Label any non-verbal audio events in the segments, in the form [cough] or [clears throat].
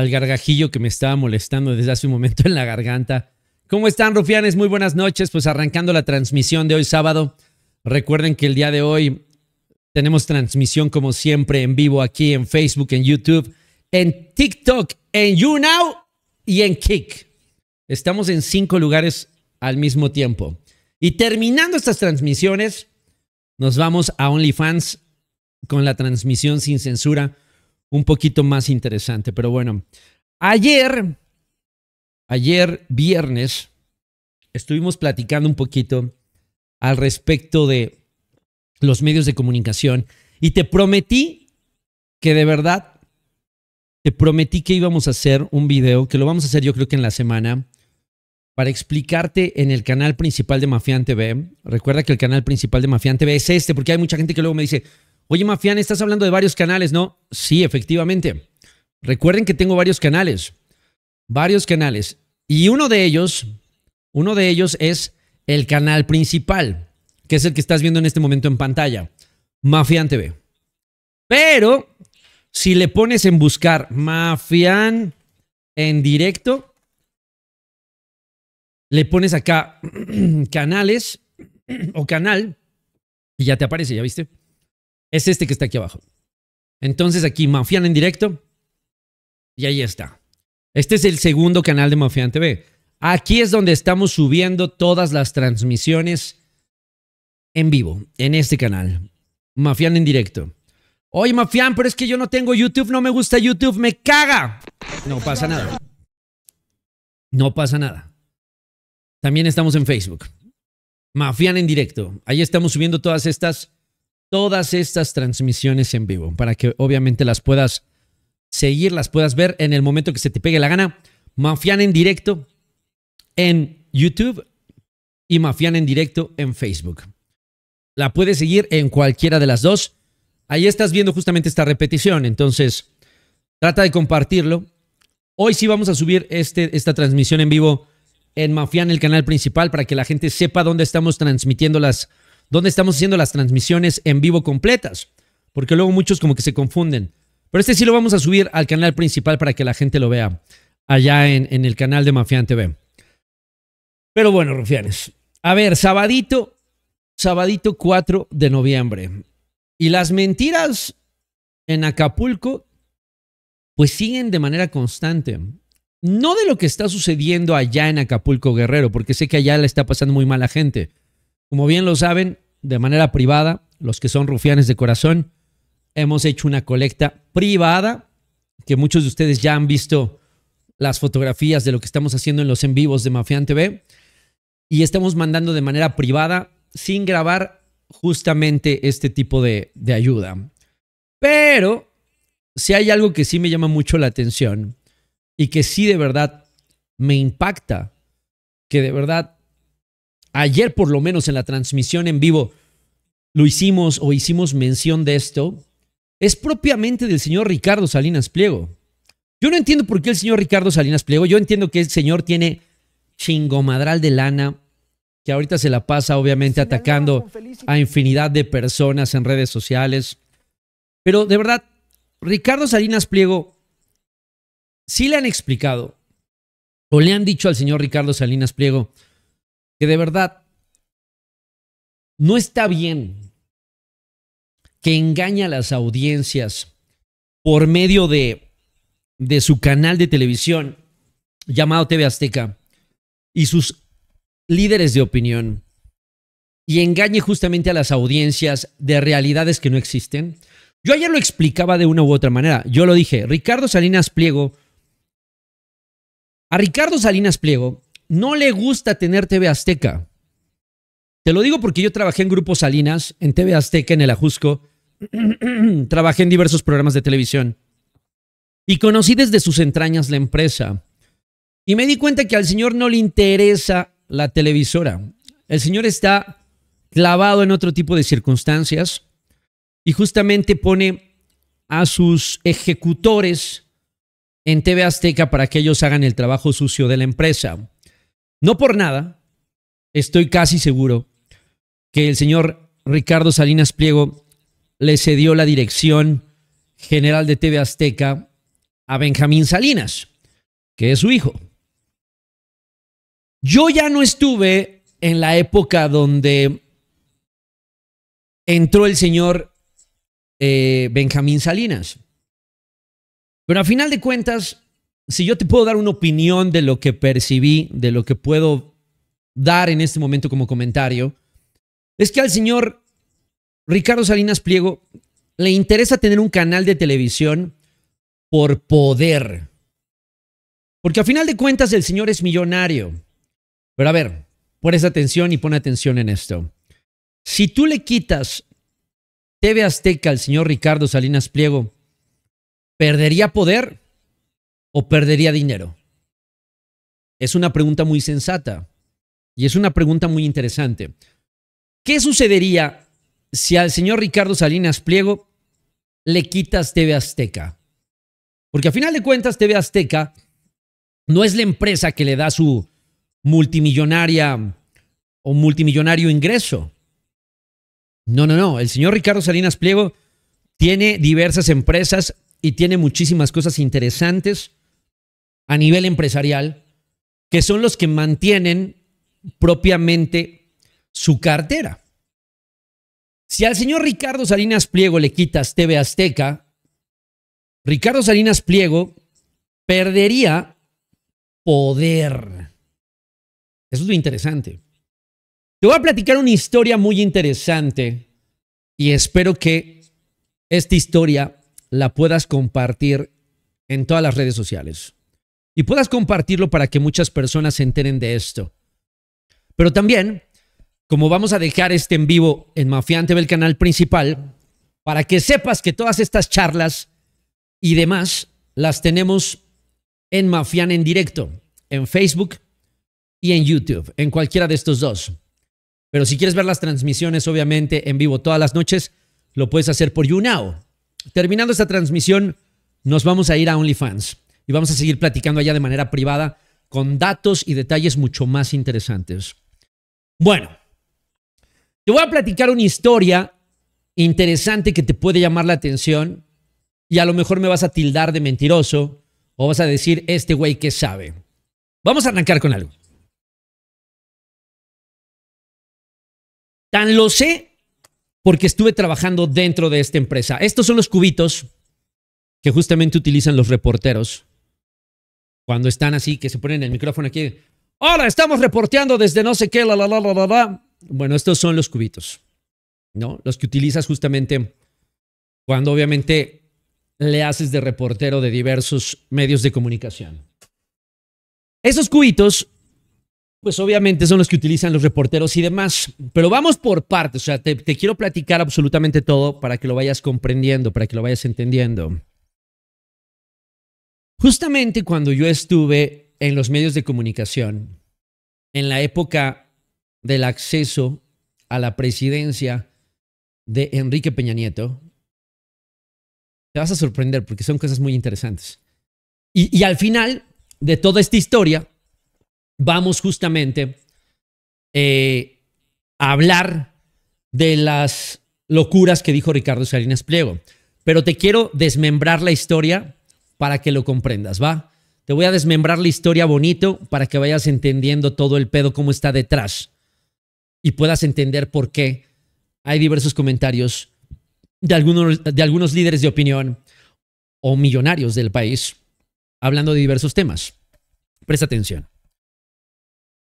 al gargajillo que me estaba molestando desde hace un momento en la garganta. ¿Cómo están, rufianes? Muy buenas noches. Pues arrancando la transmisión de hoy sábado. Recuerden que el día de hoy tenemos transmisión como siempre en vivo aquí en Facebook, en YouTube, en TikTok, en YouNow y en Kick. Estamos en cinco lugares al mismo tiempo. Y terminando estas transmisiones, nos vamos a OnlyFans con la transmisión sin censura un poquito más interesante. Pero bueno, ayer, ayer viernes, estuvimos platicando un poquito al respecto de los medios de comunicación y te prometí que de verdad, te prometí que íbamos a hacer un video, que lo vamos a hacer yo creo que en la semana, para explicarte en el canal principal de Mafián TV. Recuerda que el canal principal de Mafián TV es este, porque hay mucha gente que luego me dice, Oye, Mafián, estás hablando de varios canales, ¿no? Sí, efectivamente. Recuerden que tengo varios canales. Varios canales. Y uno de ellos, uno de ellos es el canal principal, que es el que estás viendo en este momento en pantalla, Mafián TV. Pero si le pones en buscar Mafián en directo, le pones acá [clears throat] canales [clears throat] o canal y ya te aparece, ¿ya viste? Es este que está aquí abajo. Entonces aquí, mafian en directo. Y ahí está. Este es el segundo canal de Mafián TV. Aquí es donde estamos subiendo todas las transmisiones en vivo, en este canal. Mafián en directo. Oye, Mafián, pero es que yo no tengo YouTube, no me gusta YouTube, me caga. No pasa nada. No pasa nada. También estamos en Facebook. Mafián en directo. Ahí estamos subiendo todas estas todas estas transmisiones en vivo para que obviamente las puedas seguir, las puedas ver en el momento que se te pegue la gana. Mafián en directo en YouTube y Mafián en directo en Facebook. La puedes seguir en cualquiera de las dos. Ahí estás viendo justamente esta repetición, entonces trata de compartirlo. Hoy sí vamos a subir este, esta transmisión en vivo en Mafián, el canal principal, para que la gente sepa dónde estamos transmitiendo las donde estamos haciendo las transmisiones en vivo completas, porque luego muchos como que se confunden. Pero este sí lo vamos a subir al canal principal para que la gente lo vea allá en, el canal de Mafián TV. Pero bueno, rufianes. A ver, sabadito, sabadito 4 de noviembre. Y las mentiras en Acapulco, pues siguen de manera constante. No de lo que está sucediendo allá en Acapulco Guerrero, porque sé que allá le está pasando muy mal a gente. Como bien lo saben, de manera privada, los que son rufianes de corazón, hemos hecho una colecta privada que muchos de ustedes ya han visto las fotografías de lo que estamos haciendo en los en vivos de Mafián TV y estamos mandando de manera privada sin grabar justamente este tipo de, de ayuda. Pero si hay algo que sí me llama mucho la atención y que sí de verdad me impacta, que de verdad ayer por lo menos en la transmisión en vivo lo hicimos o hicimos mención de esto, es propiamente del señor Ricardo Salinas Pliego. Yo no entiendo por qué el señor Ricardo Salinas Pliego, yo entiendo que el señor tiene chingomadral de lana, que ahorita se la pasa obviamente atacando a infinidad de personas en redes sociales. Pero de verdad, Ricardo Salinas Pliego, sí le han explicado o le han dicho al señor Ricardo Salinas Pliego, que de verdad no está bien que engañe a las audiencias por medio de, de su canal de televisión llamado TV Azteca y sus líderes de opinión y engañe justamente a las audiencias de realidades que no existen. Yo ayer lo explicaba de una u otra manera. Yo lo dije, Ricardo Salinas Pliego. A Ricardo Salinas Pliego no le gusta tener TV Azteca. Te lo digo porque yo trabajé en Grupo Salinas, en TV Azteca, en el Ajusco. [clears throat] trabajé en diversos programas de televisión. Y conocí desde sus entrañas la empresa. Y me di cuenta que al señor no le interesa la televisora. El señor está clavado en otro tipo de circunstancias y justamente pone a sus ejecutores en TV Azteca para que ellos hagan el trabajo sucio de la empresa. No por nada, estoy casi seguro que el señor Ricardo Salinas Pliego le cedió la dirección general de TV Azteca a Benjamín Salinas, que es su hijo. Yo ya no estuve en la época donde entró el señor eh, Benjamín Salinas. Pero a final de cuentas, si yo te puedo dar una opinión de lo que percibí, de lo que puedo dar en este momento como comentario, es que al señor Ricardo Salinas Pliego le interesa tener un canal de televisión por poder. Porque a final de cuentas el señor es millonario. Pero a ver, esa atención y pon atención en esto. Si tú le quitas TV Azteca al señor Ricardo Salinas Pliego, ¿perdería poder? o perdería dinero? Es una pregunta muy sensata y es una pregunta muy interesante. ¿Qué sucedería si al señor Ricardo Salinas Pliego le quitas TV Azteca? Porque a final de cuentas TV Azteca no es la empresa que le da su multimillonaria o multimillonario ingreso. No, no, no. El señor Ricardo Salinas Pliego tiene diversas empresas y tiene muchísimas cosas interesantes a nivel empresarial, que son los que mantienen propiamente su cartera. Si al señor Ricardo Salinas Pliego le quitas TV Azteca, Ricardo Salinas Pliego perdería poder. Eso es lo interesante. Te voy a platicar una historia muy interesante y espero que esta historia la puedas compartir en todas las redes sociales y puedas compartirlo para que muchas personas se enteren de esto. Pero también, como vamos a dejar este en vivo en Mafián TV, el canal principal, para que sepas que todas estas charlas y demás las tenemos en Mafián en directo, en Facebook y en YouTube, en cualquiera de estos dos. Pero si quieres ver las transmisiones, obviamente, en vivo todas las noches, lo puedes hacer por YouNow. Terminando esta transmisión, nos vamos a ir a OnlyFans y vamos a seguir platicando allá de manera privada con datos y detalles mucho más interesantes. Bueno, te voy a platicar una historia interesante que te puede llamar la atención y a lo mejor me vas a tildar de mentiroso o vas a decir, este güey que sabe. Vamos a arrancar con algo. Tan lo sé porque estuve trabajando dentro de esta empresa. Estos son los cubitos que justamente utilizan los reporteros cuando están así, que se ponen el micrófono aquí. Hola, estamos reporteando desde no sé qué, la, la, la, la, la. Bueno, estos son los cubitos, ¿no? Los que utilizas justamente cuando obviamente le haces de reportero de diversos medios de comunicación. Esos cubitos, pues obviamente son los que utilizan los reporteros y demás, pero vamos por partes, o sea, te quiero platicar absolutamente todo para que lo vayas comprendiendo, para que lo vayas entendiendo. Justamente cuando yo estuve en los medios de comunicación, en la época del acceso a la presidencia de Enrique Peña Nieto, te vas a sorprender porque son cosas muy interesantes. Y, al final de toda esta historia, vamos justamente eh, a hablar de las locuras que dijo Ricardo Salinas Pliego. Pero te quiero desmembrar la historia para que lo comprendas, ¿va? Te voy a desmembrar la historia bonito para que vayas entendiendo todo el pedo, cómo está detrás y puedas entender por qué hay diversos comentarios de algunos, de algunos líderes de opinión o millonarios del país hablando de diversos temas. Presta atención.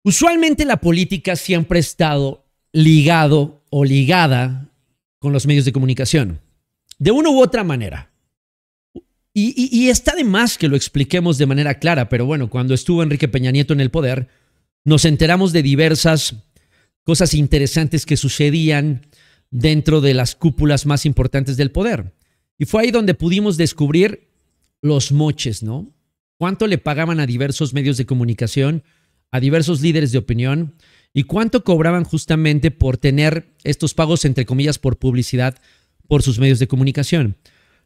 Usualmente la política siempre ha estado ligado o ligada con los medios de comunicación, de una u otra manera. Y, está de más que lo expliquemos de manera clara, pero bueno, cuando estuvo Enrique Peña Nieto en el poder, nos enteramos de diversas cosas interesantes que sucedían dentro de las cúpulas más importantes del poder. Y fue ahí donde pudimos descubrir los moches, ¿no? Cuánto le pagaban a diversos medios de comunicación, a diversos líderes de opinión, y cuánto cobraban justamente por tener estos pagos, entre comillas, por publicidad por sus medios de comunicación.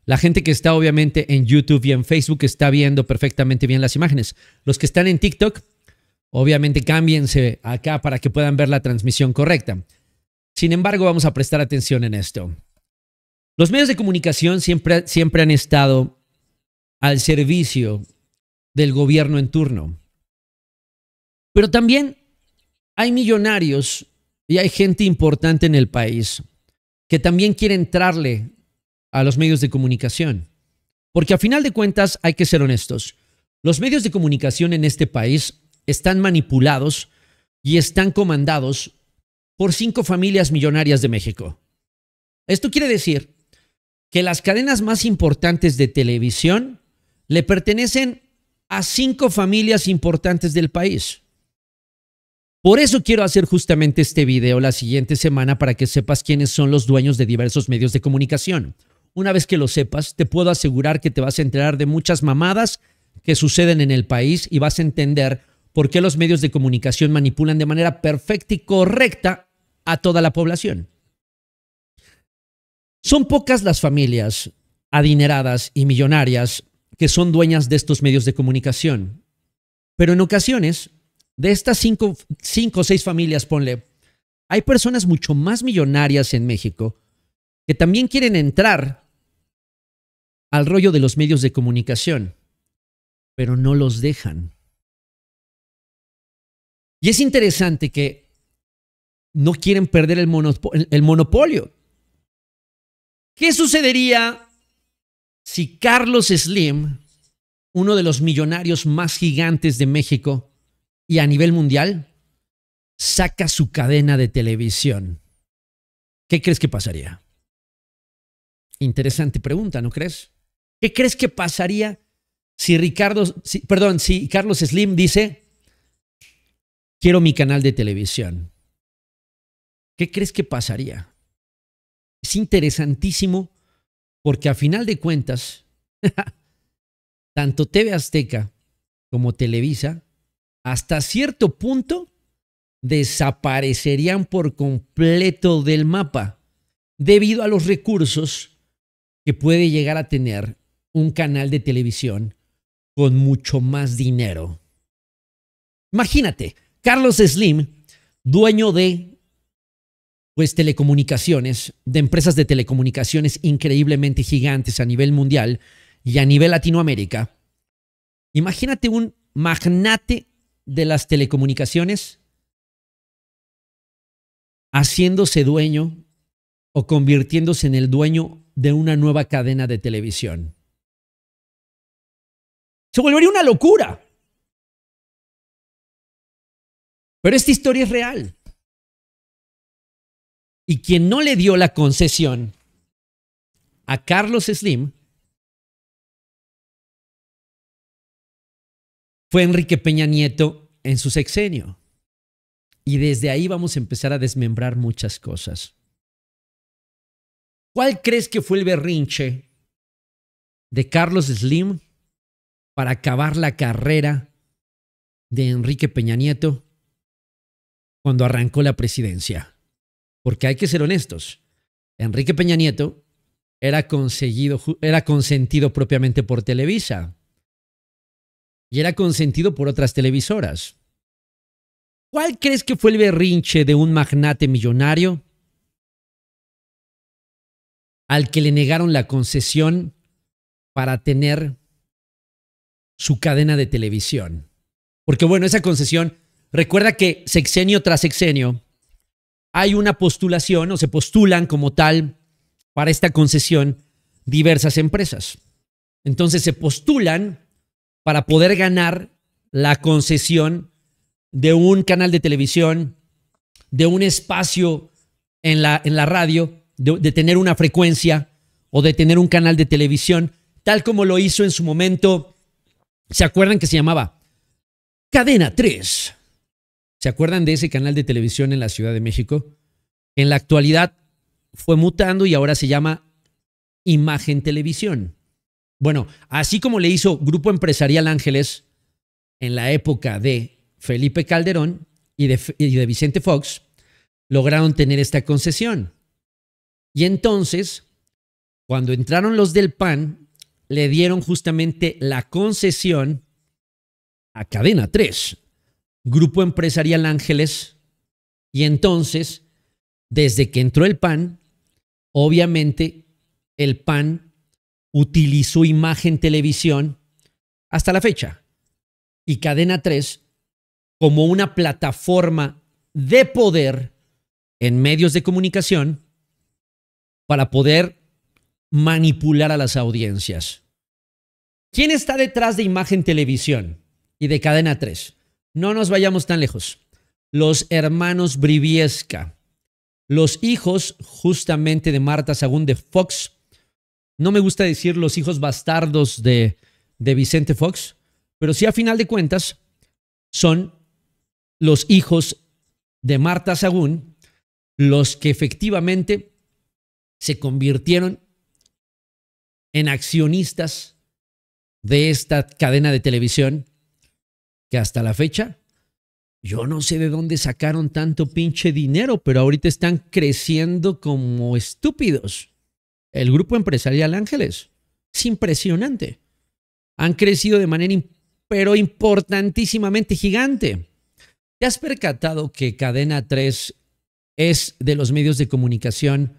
La gente que está obviamente en YouTube y en Facebook está viendo perfectamente bien las imágenes. Los que están en TikTok, obviamente cámbiense acá para que puedan ver la transmisión correcta. Sin embargo, vamos a prestar atención en esto. Los medios de comunicación siempre, siempre han estado al servicio del gobierno en turno. Pero también hay millonarios y hay gente importante en el país que también quiere entrarle a los medios de comunicación. Porque a final de cuentas hay que ser honestos. Los medios de comunicación en este país están manipulados y están comandados por cinco familias millonarias de México. Esto quiere decir que las cadenas más importantes de televisión le pertenecen a cinco familias importantes del país. Por eso quiero hacer justamente este video la siguiente semana para que sepas quiénes son los dueños de diversos medios de comunicación. Una vez que lo sepas, te puedo asegurar que te vas a enterar de muchas mamadas que suceden en el país y vas a entender por qué los medios de comunicación manipulan de manera perfecta y correcta a toda la población. Son pocas las familias adineradas y millonarias que son dueñas de estos medios de comunicación. Pero en ocasiones, de estas cinco, o seis familias, ponle, hay personas mucho más millonarias en México que también quieren entrar al rollo de los medios de comunicación, pero no los dejan. Y es interesante que no quieren perder el, monopolio. ¿Qué sucedería si Carlos Slim, uno de los millonarios más gigantes de México y a nivel mundial, saca su cadena de televisión? ¿Qué crees que pasaría? Interesante pregunta, ¿no crees? ¿Qué crees que pasaría si Ricardo, perdón, si Carlos Slim dice, quiero mi canal de televisión? ¿Qué crees que pasaría? Es interesantísimo porque a final de cuentas, [laughs] tanto TV Azteca como Televisa, hasta cierto punto, desaparecerían por completo del mapa debido a los recursos que puede llegar a tener un canal de televisión con mucho más dinero. Imagínate, Carlos Slim, dueño de pues telecomunicaciones, de empresas de telecomunicaciones increíblemente gigantes a nivel mundial y a nivel Latinoamérica. Imagínate un magnate de las telecomunicaciones haciéndose dueño o convirtiéndose en el dueño de una nueva cadena de televisión. Se volvería una locura. Pero esta historia es real. Y quien no le dio la concesión a Carlos Slim fue Enrique Peña Nieto en su sexenio. Y desde ahí vamos a empezar a desmembrar muchas cosas. ¿Cuál crees que fue el berrinche de Carlos Slim para acabar la carrera de Enrique Peña Nieto cuando arrancó la presidencia. Porque hay que ser honestos. Enrique Peña Nieto era, conseguido, era consentido propiamente por Televisa y era consentido por otras televisoras. ¿Cuál crees que fue el berrinche de un magnate millonario al que le negaron la concesión para tener su cadena de televisión. Porque bueno, esa concesión, recuerda que sexenio tras sexenio hay una postulación o se postulan como tal para esta concesión diversas empresas. Entonces se postulan para poder ganar la concesión de un canal de televisión, de un espacio en la, en la radio, de, de tener una frecuencia o de tener un canal de televisión, tal como lo hizo en su momento ¿Se acuerdan que se llamaba Cadena 3? ¿Se acuerdan de ese canal de televisión en la Ciudad de México? En la actualidad fue mutando y ahora se llama Imagen Televisión. Bueno, así como le hizo Grupo Empresarial Ángeles en la época de Felipe Calderón y de, Vicente Fox, lograron tener esta concesión. Y entonces, cuando entraron los del PAN le dieron justamente la concesión a Cadena 3, Grupo Empresarial Ángeles, y entonces, desde que entró el PAN, obviamente el PAN utilizó imagen televisión hasta la fecha y Cadena 3 como una plataforma de poder en medios de comunicación para poder manipular a las audiencias. ¿Quién está detrás de Imagen Televisión y de Cadena 3? No nos vayamos tan lejos. Los hermanos Briviesca, los hijos justamente de Marta Sagún de Fox. No me gusta decir los hijos bastardos de, de Vicente Fox, pero sí a final de cuentas son los hijos de Marta Sagún los que efectivamente se convirtieron en accionistas de esta cadena de televisión que hasta la fecha yo no sé de dónde sacaron tanto pinche dinero, pero ahorita están creciendo como estúpidos. El grupo empresarial Ángeles. Es impresionante. Han crecido de manera, pero importantísimamente gigante. ¿Te has percatado que Cadena 3 es de los medios de comunicación,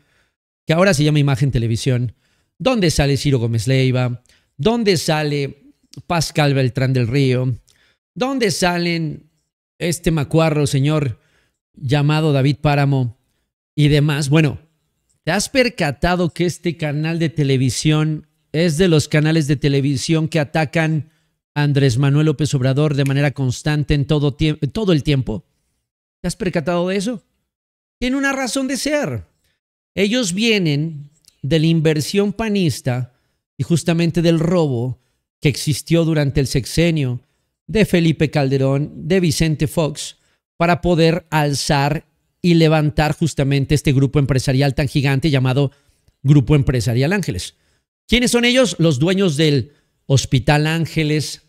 que ahora se llama Imagen Televisión, dónde sale Ciro Gómez Leiva, dónde sale Pascal Beltrán del Río, dónde salen este macuarro señor llamado David Páramo y demás. Bueno, ¿te has percatado que este canal de televisión es de los canales de televisión que atacan a Andrés Manuel López Obrador de manera constante en todo, todo el tiempo? ¿Te has percatado de eso? Tiene una razón de ser. Ellos vienen de la inversión panista y justamente del robo que existió durante el sexenio de Felipe Calderón, de Vicente Fox, para poder alzar y levantar justamente este grupo empresarial tan gigante llamado Grupo Empresarial Ángeles. ¿Quiénes son ellos? Los dueños del Hospital Ángeles,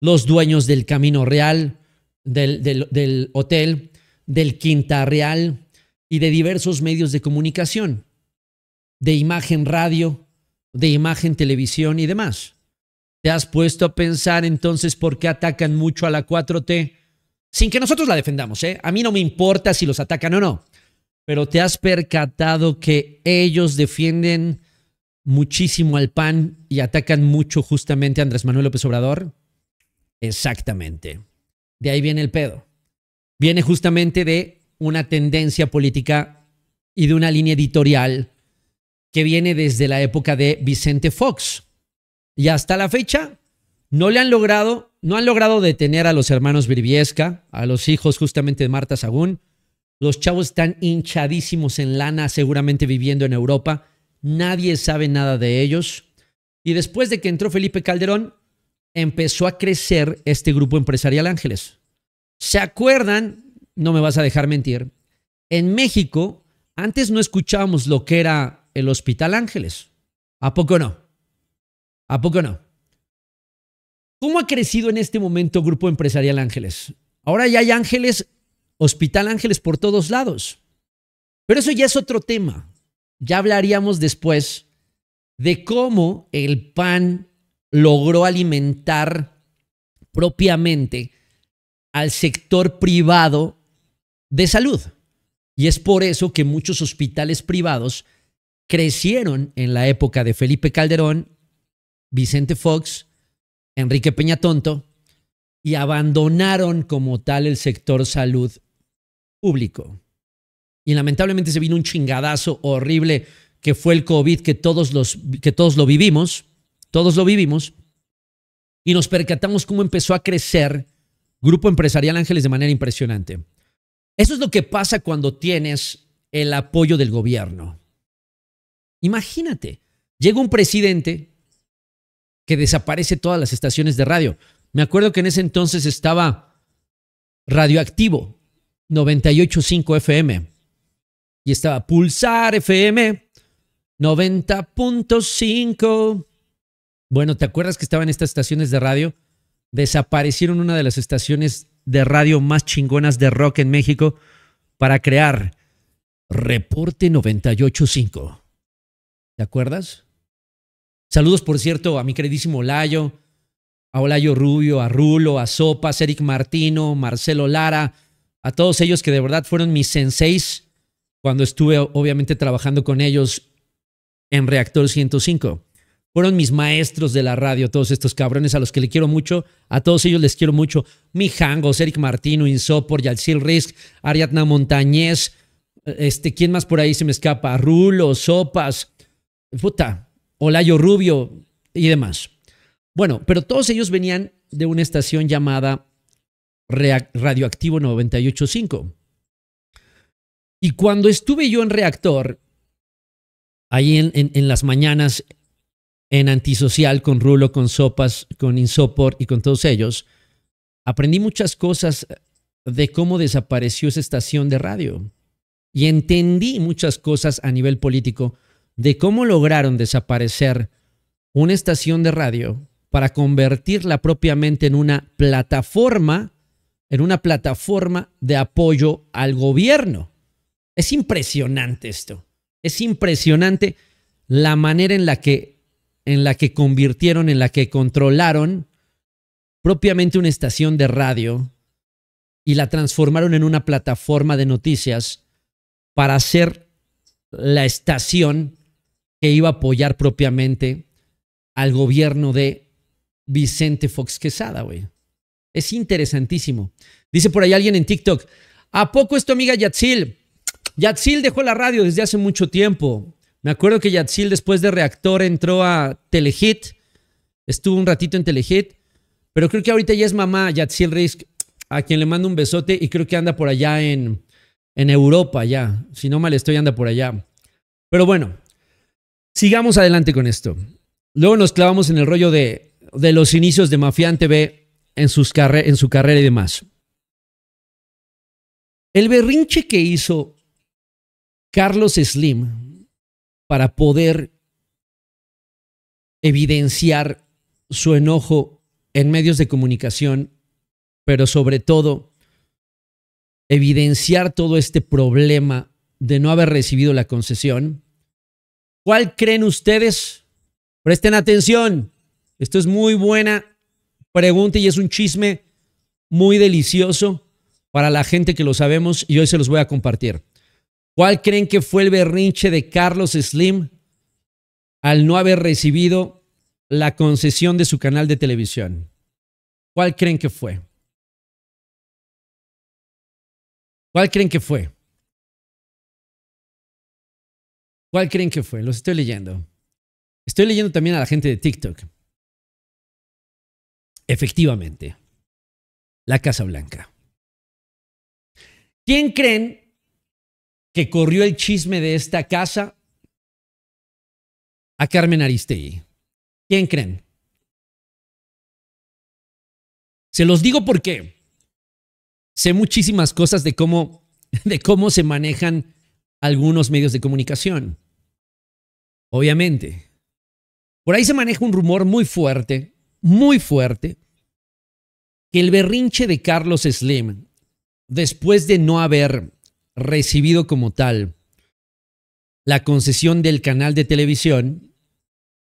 los dueños del Camino Real, del, hotel, del Quinta Real y de diversos medios de comunicación de imagen radio, de imagen televisión y demás. ¿Te has puesto a pensar entonces por qué atacan mucho a la 4T? Sin que nosotros la defendamos, ¿eh? A mí no me importa si los atacan o no. Pero ¿te has percatado que ellos defienden muchísimo al PAN y atacan mucho justamente a Andrés Manuel López Obrador? Exactamente. De ahí viene el pedo. Viene justamente de una tendencia política y de una línea editorial que viene desde la época de Vicente Fox. Y hasta la fecha no le han logrado, no han logrado detener a los hermanos Birbiesca, a los hijos justamente de Marta Sagún. Los chavos están hinchadísimos en lana, seguramente viviendo en Europa. Nadie sabe nada de ellos. Y después de que entró Felipe Calderón, empezó a crecer este grupo empresarial Ángeles. ¿Se acuerdan? No me vas a dejar mentir. En México, antes no escuchábamos lo que era el Hospital Ángeles. ¿A poco no? ¿A poco no? ¿Cómo ha crecido en este momento Grupo Empresarial Ángeles? Ahora ya hay Ángeles, Hospital Ángeles por todos lados. Pero eso ya es otro tema. Ya hablaríamos después de cómo el PAN logró alimentar propiamente al sector privado de salud. Y es por eso que muchos hospitales privados crecieron en la época de Felipe Calderón, Vicente Fox, Enrique Peña Tonto y abandonaron como tal el sector salud público. Y lamentablemente se vino un chingadazo horrible que fue el COVID que todos, los, que todos lo vivimos, todos lo vivimos, y nos percatamos cómo empezó a crecer Grupo Empresarial Ángeles de manera impresionante. Eso es lo que pasa cuando tienes el apoyo del gobierno. Imagínate, llega un presidente que desaparece todas las estaciones de radio. Me acuerdo que en ese entonces estaba Radioactivo 98.5 FM y estaba Pulsar FM 90.5. Bueno, ¿te acuerdas que estaban estas estaciones de radio? Desaparecieron una de las estaciones de radio más chingonas de rock en México para crear Reporte 985. ¿Te acuerdas? Saludos, por cierto, a mi queridísimo Olayo, a Olayo Rubio, a Rulo, a Sopas, Eric Martino, Marcelo Lara, a todos ellos que de verdad fueron mis senseis cuando estuve obviamente trabajando con ellos en Reactor 105. Fueron mis maestros de la radio, todos estos cabrones a los que le quiero mucho, a todos ellos les quiero mucho. Mi Jango, Eric Martino, Insopor, Yalcil Risk, Ariadna Montañez, este, ¿quién más por ahí se me escapa? Rulo, Sopas, puta, Olayo Rubio y demás. Bueno, pero todos ellos venían de una estación llamada Radioactivo 985. Y cuando estuve yo en Reactor, ahí en, en, las mañanas, en Antisocial, con Rulo, con Sopas, con Insopor y con todos ellos, aprendí muchas cosas de cómo desapareció esa estación de radio. Y entendí muchas cosas a nivel político de cómo lograron desaparecer una estación de radio para convertirla propiamente en una plataforma, en una plataforma de apoyo al gobierno. Es impresionante esto. Es impresionante la manera en la que en la que convirtieron, en la que controlaron propiamente una estación de radio y la transformaron en una plataforma de noticias para hacer la estación que iba a apoyar propiamente al gobierno de Vicente Fox Quesada, güey. Es interesantísimo. Dice por ahí alguien en TikTok, ¿a poco esto, amiga Yatzil? Yatzil dejó la radio desde hace mucho tiempo. Me acuerdo que Yatzil después de Reactor entró a Telehit, estuvo un ratito en Telehit, pero creo que ahorita ya es mamá Yatzil Risk, a quien le mando un besote y creo que anda por allá en, en Europa ya. Si no mal estoy, anda por allá. Pero bueno, Sigamos adelante con esto. Luego nos clavamos en el rollo de, los inicios de Mafián TV en, en su carrera y demás. El berrinche que hizo Carlos Slim para poder evidenciar su enojo en medios de comunicación, pero sobre todo evidenciar todo este problema de no haber recibido la concesión, ¿Cuál creen ustedes? Presten atención. Esto es muy buena pregunta y es un chisme muy delicioso para la gente que lo sabemos y hoy se los voy a compartir. ¿Cuál creen que fue el berrinche de Carlos Slim al no haber recibido la concesión de su canal de televisión? ¿Cuál creen que fue? ¿Cuál creen que fue? ¿Cuál creen que fue? Los estoy leyendo. Estoy leyendo también a la gente de TikTok. Efectivamente, la Casa Blanca. ¿Quién creen que corrió el chisme de esta casa a Carmen Aristegui? ¿Quién creen? Se los digo porque sé muchísimas cosas de cómo, [laughs] de cómo se manejan algunos medios de comunicación obviamente. Por ahí se maneja un rumor muy fuerte, muy fuerte, que el berrinche de Carlos Slim, después de no haber recibido como tal la concesión del canal de televisión,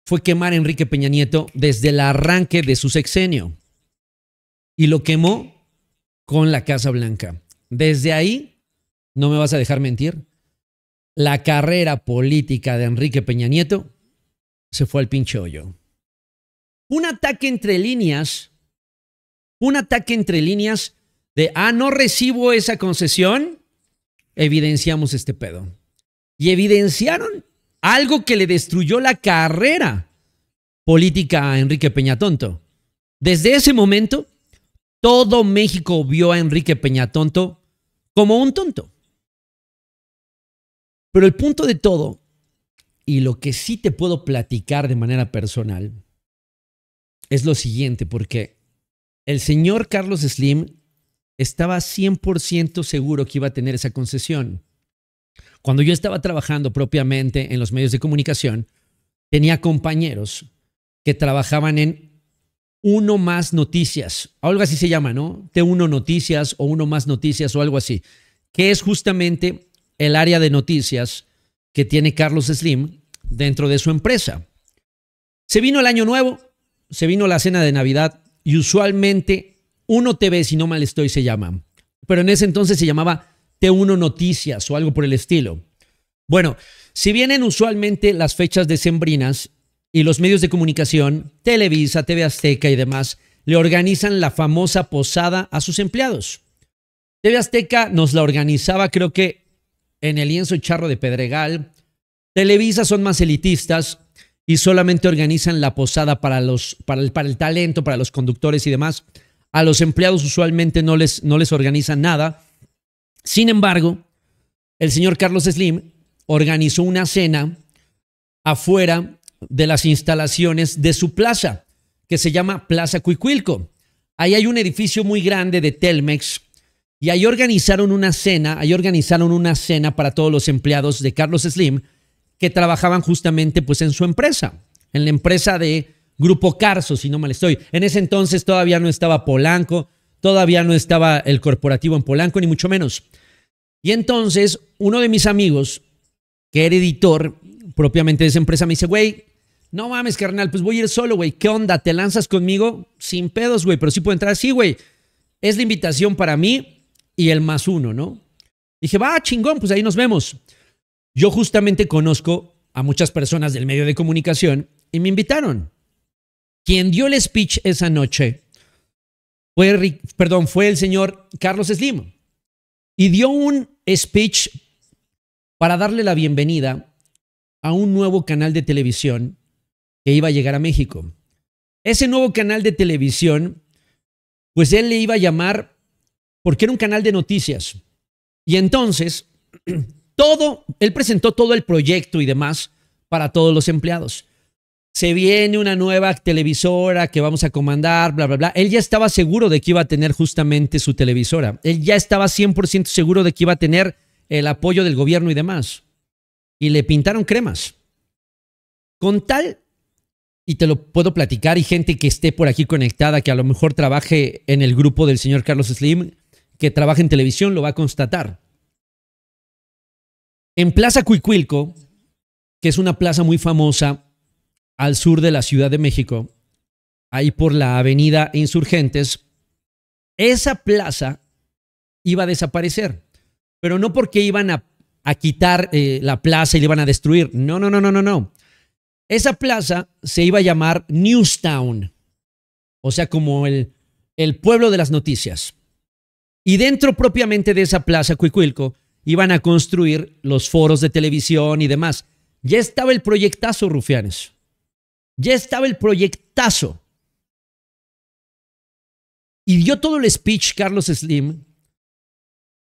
fue quemar a Enrique Peña Nieto desde el arranque de su sexenio. Y lo quemó con la Casa Blanca. Desde ahí, no me vas a dejar mentir, la carrera política de Enrique Peña Nieto se fue al pinche hoyo. Un ataque entre líneas, un ataque entre líneas de, ah, no recibo esa concesión, evidenciamos este pedo. Y evidenciaron algo que le destruyó la carrera política a Enrique Peña Tonto. Desde ese momento, todo México vio a Enrique Peña Tonto como un tonto. Pero el punto de todo, y lo que sí te puedo platicar de manera personal, es lo siguiente, porque el señor Carlos Slim estaba 100% seguro que iba a tener esa concesión. Cuando yo estaba trabajando propiamente en los medios de comunicación, tenía compañeros que trabajaban en Uno Más Noticias, algo así se llama, ¿no? T1 Noticias o Uno Más Noticias o algo así, que es justamente el área de noticias que tiene Carlos Slim dentro de su empresa. Se vino el año nuevo, se vino la cena de Navidad y usualmente Uno TV, si no mal estoy, se llama. Pero en ese entonces se llamaba T1 Noticias o algo por el estilo. Bueno, si vienen usualmente las fechas decembrinas y los medios de comunicación, Televisa, TV Azteca y demás, le organizan la famosa posada a sus empleados. TV Azteca nos la organizaba creo que en el lienzo charro de Pedregal. Televisa son más elitistas y solamente organizan la posada para, los, para, el, para el talento, para los conductores y demás. A los empleados usualmente no les, no les organizan nada. Sin embargo, el señor Carlos Slim organizó una cena afuera de las instalaciones de su plaza, que se llama Plaza Cuicuilco. Ahí hay un edificio muy grande de Telmex y ahí organizaron una cena, ahí organizaron una cena para todos los empleados de Carlos Slim que trabajaban justamente pues en su empresa, en la empresa de Grupo Carso, si no mal estoy. En ese entonces todavía no estaba Polanco, todavía no estaba el corporativo en Polanco, ni mucho menos. Y entonces uno de mis amigos, que era editor propiamente de esa empresa, me dice, güey, no mames, carnal, pues voy a ir solo, güey. ¿Qué onda? ¿Te lanzas conmigo? Sin pedos, güey, pero sí puedo entrar. Sí, güey. Es la invitación para mí y el más uno, ¿no? Dije, va, chingón, pues ahí nos vemos. Yo justamente conozco a muchas personas del medio de comunicación y me invitaron. Quien dio el speech esa noche fue, perdón, fue el señor Carlos Slim y dio un speech para darle la bienvenida a un nuevo canal de televisión que iba a llegar a México. Ese nuevo canal de televisión, pues él le iba a llamar porque era un canal de noticias. Y entonces, [clears throat] todo, él presentó todo el proyecto y demás para todos los empleados. Se viene una nueva televisora que vamos a comandar, bla, bla, bla. Él ya estaba seguro de que iba a tener justamente su televisora. Él ya estaba 100% seguro de que iba a tener el apoyo del gobierno y demás. Y le pintaron cremas. Con tal, y te lo puedo platicar, y gente que esté por aquí conectada, que a lo mejor trabaje en el grupo del señor Carlos Slim, que trabaja en televisión lo va a constatar. En Plaza Cuicuilco, que es una plaza muy famosa al sur de la Ciudad de México, ahí por la avenida Insurgentes, esa plaza iba a desaparecer, pero no porque iban a, quitar eh, la plaza y la iban a destruir, no, no, no, no, no, no. Esa plaza se iba a llamar Newstown, o sea, como el, el pueblo de las noticias. Y dentro propiamente de esa plaza Cuicuilco iban a construir los foros de televisión y demás. Ya estaba el proyectazo, rufianes. Ya estaba el proyectazo. Y dio todo el speech Carlos Slim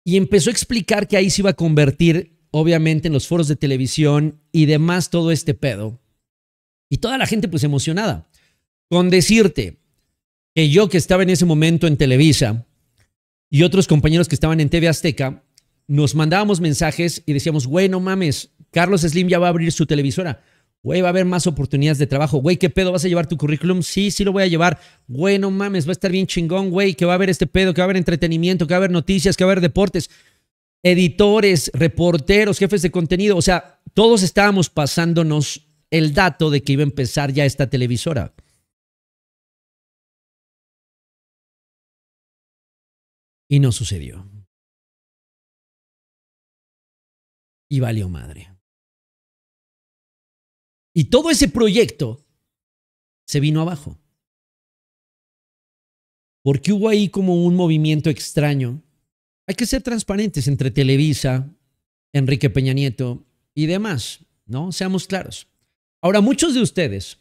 y empezó a explicar que ahí se iba a convertir, obviamente, en los foros de televisión y demás todo este pedo. Y toda la gente pues emocionada. Con decirte que yo que estaba en ese momento en Televisa, y otros compañeros que estaban en TV Azteca, nos mandábamos mensajes y decíamos, güey, no mames, Carlos Slim ya va a abrir su televisora. Güey, va a haber más oportunidades de trabajo. Güey, ¿qué pedo? ¿Vas a llevar tu currículum? Sí, sí lo voy a llevar. Güey, no mames, va a estar bien chingón, güey, que va a haber este pedo, que va a haber entretenimiento, que va a haber noticias, que va a haber deportes. Editores, reporteros, jefes de contenido. O sea, todos estábamos pasándonos el dato de que iba a empezar ya esta televisora. Y no sucedió. Y valió madre. Y todo ese proyecto se vino abajo. Porque hubo ahí como un movimiento extraño. Hay que ser transparentes entre Televisa, Enrique Peña Nieto y demás, ¿no? Seamos claros. Ahora, muchos de ustedes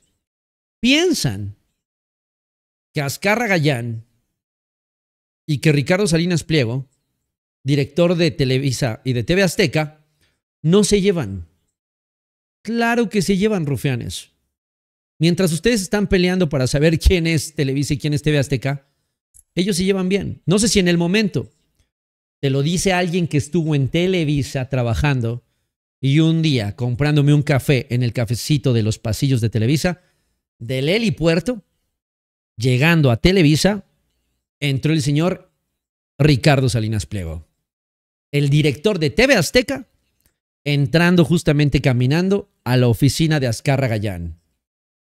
piensan que Ascarra Gallán y que Ricardo Salinas Pliego, director de Televisa y de TV Azteca, no se llevan. Claro que se llevan, rufianes. Mientras ustedes están peleando para saber quién es Televisa y quién es TV Azteca, ellos se llevan bien. No sé si en el momento te lo dice alguien que estuvo en Televisa trabajando y un día comprándome un café en el cafecito de los pasillos de Televisa, del helipuerto, llegando a Televisa, entró el señor Ricardo Salinas Pliego, el director de TV Azteca, entrando justamente caminando a la oficina de Azcarra Gallán.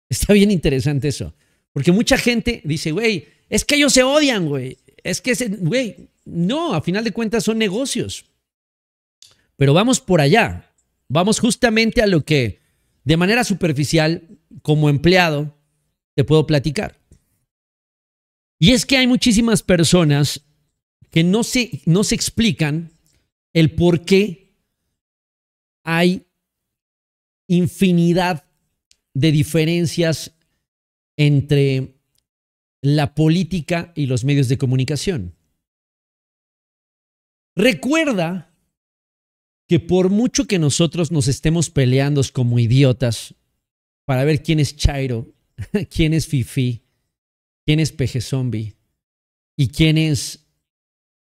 Está bien interesante eso, porque mucha gente dice, güey, es que ellos se odian, güey. Es que, güey, no, a final de cuentas son negocios. Pero vamos por allá. Vamos justamente a lo que de manera superficial, como empleado, te puedo platicar. Y es que hay muchísimas personas que no se, no se explican el por qué hay infinidad de diferencias entre la política y los medios de comunicación. Recuerda que por mucho que nosotros nos estemos peleando como idiotas para ver quién es Chairo, [laughs] quién es Fifi, quién es peje zombie y quién es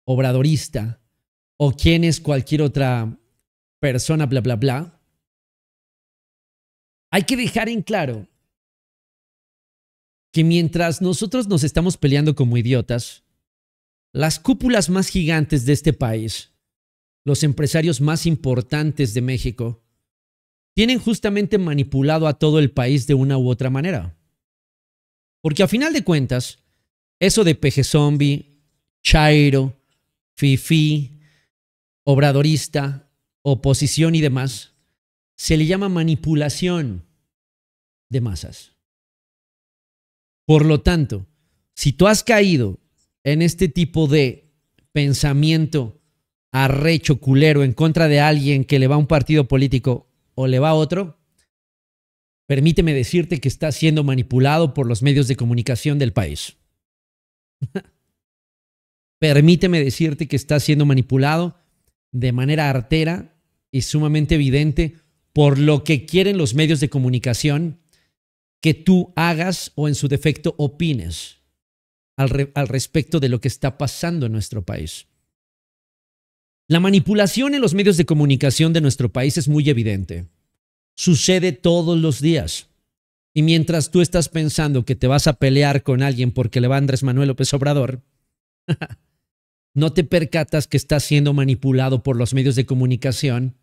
obradorista o quién es cualquier otra persona, bla, bla, bla, hay que dejar en claro que mientras nosotros nos estamos peleando como idiotas, las cúpulas más gigantes de este país, los empresarios más importantes de México, tienen justamente manipulado a todo el país de una u otra manera. Porque a final de cuentas, eso de peje zombie, chairo, fifi, obradorista, oposición y demás, se le llama manipulación de masas. Por lo tanto, si tú has caído en este tipo de pensamiento arrecho culero en contra de alguien que le va a un partido político o le va a otro, permíteme decirte que está siendo manipulado por los medios de comunicación del país. [laughs] permíteme decirte que está siendo manipulado de manera artera y sumamente evidente por lo que quieren los medios de comunicación que tú hagas o en su defecto opines al, al respecto de lo que está pasando en nuestro país. La manipulación en los medios de comunicación de nuestro país es muy evidente sucede todos los días. Y mientras tú estás pensando que te vas a pelear con alguien porque le va Andrés Manuel López Obrador, [laughs] no te percatas que estás siendo manipulado por los medios de comunicación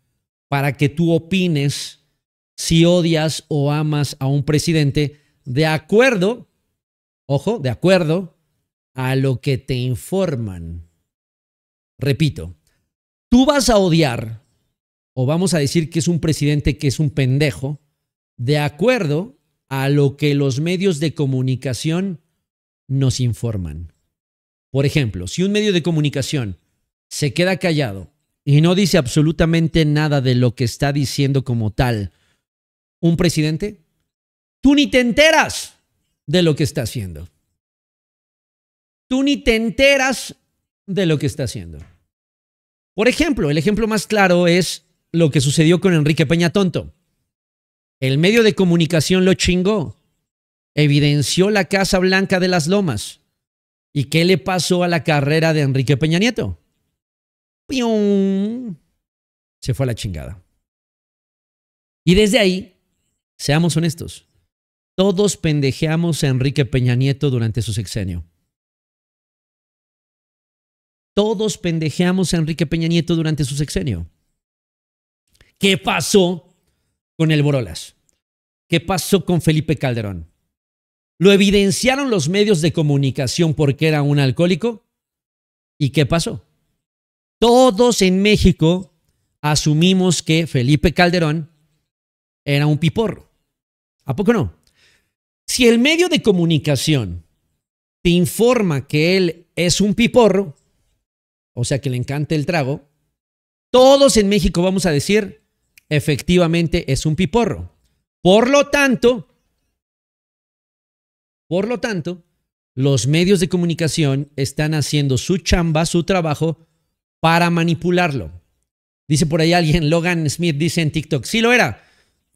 para que tú opines si odias o amas a un presidente de acuerdo, ojo, de acuerdo a lo que te informan. Repito, tú vas a odiar o vamos a decir que es un presidente que es un pendejo, de acuerdo a lo que los medios de comunicación nos informan. Por ejemplo, si un medio de comunicación se queda callado y no dice absolutamente nada de lo que está diciendo como tal un presidente, tú ni te enteras de lo que está haciendo. Tú ni te enteras de lo que está haciendo. Por ejemplo, el ejemplo más claro es lo que sucedió con Enrique Peña Tonto. El medio de comunicación lo chingó. Evidenció la Casa Blanca de las Lomas. ¿Y qué le pasó a la carrera de Enrique Peña Nieto? ¡Pium! Se fue a la chingada. Y desde ahí, seamos honestos, todos pendejeamos a Enrique Peña Nieto durante su sexenio. Todos pendejeamos a Enrique Peña Nieto durante su sexenio. ¿Qué pasó con el Borolas? ¿Qué pasó con Felipe Calderón? ¿Lo evidenciaron los medios de comunicación porque era un alcohólico? ¿Y qué pasó? Todos en México asumimos que Felipe Calderón era un piporro. ¿A poco no? Si el medio de comunicación te informa que él es un piporro, o sea que le encanta el trago, todos en México vamos a decir, efectivamente es un piporro. Por lo tanto, por lo tanto, los medios de comunicación están haciendo su chamba, su trabajo, para manipularlo. Dice por ahí alguien, Logan Smith dice en TikTok, sí lo era,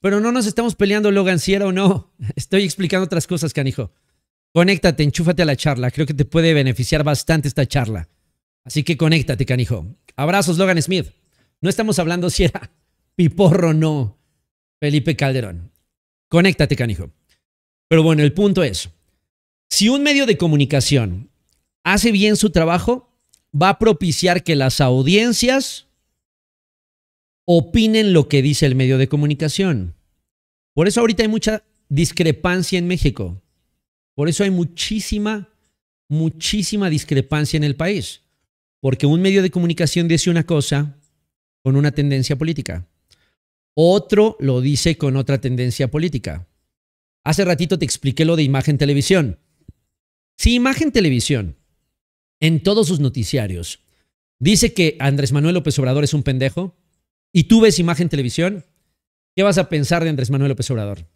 pero no nos estamos peleando Logan si o no. [laughs] Estoy explicando otras cosas, canijo. Conéctate, enchúfate a la charla. Creo que te puede beneficiar bastante esta charla. Así que conéctate, canijo. Abrazos, Logan Smith. No estamos hablando si era. Piporro no, Felipe Calderón. Conéctate, canijo. Pero bueno, el punto es, si un medio de comunicación hace bien su trabajo, va a propiciar que las audiencias opinen lo que dice el medio de comunicación. Por eso ahorita hay mucha discrepancia en México. Por eso hay muchísima, muchísima discrepancia en el país. Porque un medio de comunicación dice una cosa con una tendencia política. Otro lo dice con otra tendencia política. Hace ratito te expliqué lo de imagen televisión. Si imagen televisión, en todos sus noticiarios, dice que Andrés Manuel López Obrador es un pendejo, y tú ves imagen televisión, ¿qué vas a pensar de Andrés Manuel López Obrador?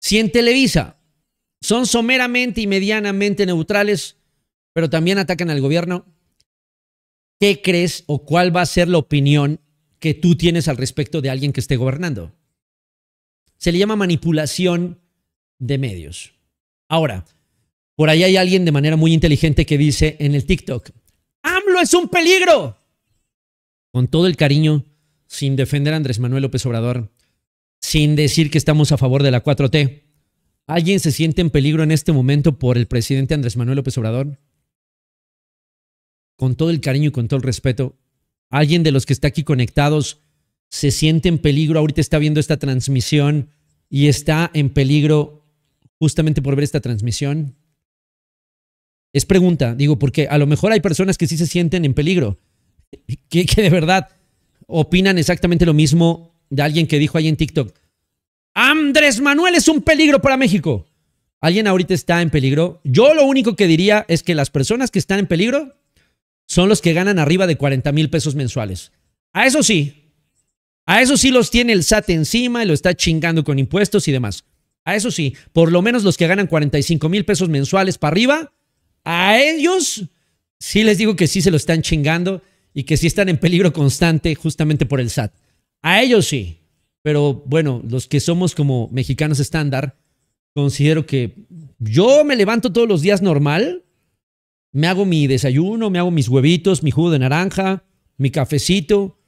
Si en Televisa son someramente y medianamente neutrales, pero también atacan al gobierno, ¿qué crees o cuál va a ser la opinión que tú tienes al respecto de alguien que esté gobernando. Se le llama manipulación de medios. Ahora, por ahí hay alguien de manera muy inteligente que dice en el TikTok, AMLO es un peligro. Con todo el cariño, sin defender a Andrés Manuel López Obrador, sin decir que estamos a favor de la 4T, ¿alguien se siente en peligro en este momento por el presidente Andrés Manuel López Obrador? Con todo el cariño y con todo el respeto, alguien de los que está aquí conectados se siente en peligro, ahorita está viendo esta transmisión y está en peligro justamente por ver esta transmisión? Es pregunta, digo, porque a lo mejor hay personas que sí se sienten en peligro, [laughs] que, que de verdad opinan exactamente lo mismo de alguien que dijo ahí en TikTok, Andrés Manuel es un peligro para México. ¿Alguien ahorita está en peligro? Yo lo único que diría es que las personas que están en peligro son los que ganan arriba de 40 mil pesos mensuales. A eso sí, a eso sí los tiene el SAT encima y lo está chingando con impuestos y demás. A eso sí, por lo menos los que ganan 45 mil pesos mensuales para arriba, a ellos sí les digo que sí se lo están chingando y que sí están en peligro constante justamente por el SAT. A ellos sí. Pero bueno, los que somos como mexicanos estándar, considero que yo me levanto todos los días normal, me hago mi desayuno, me hago mis huevitos, mi jugo de naranja, mi cafecito,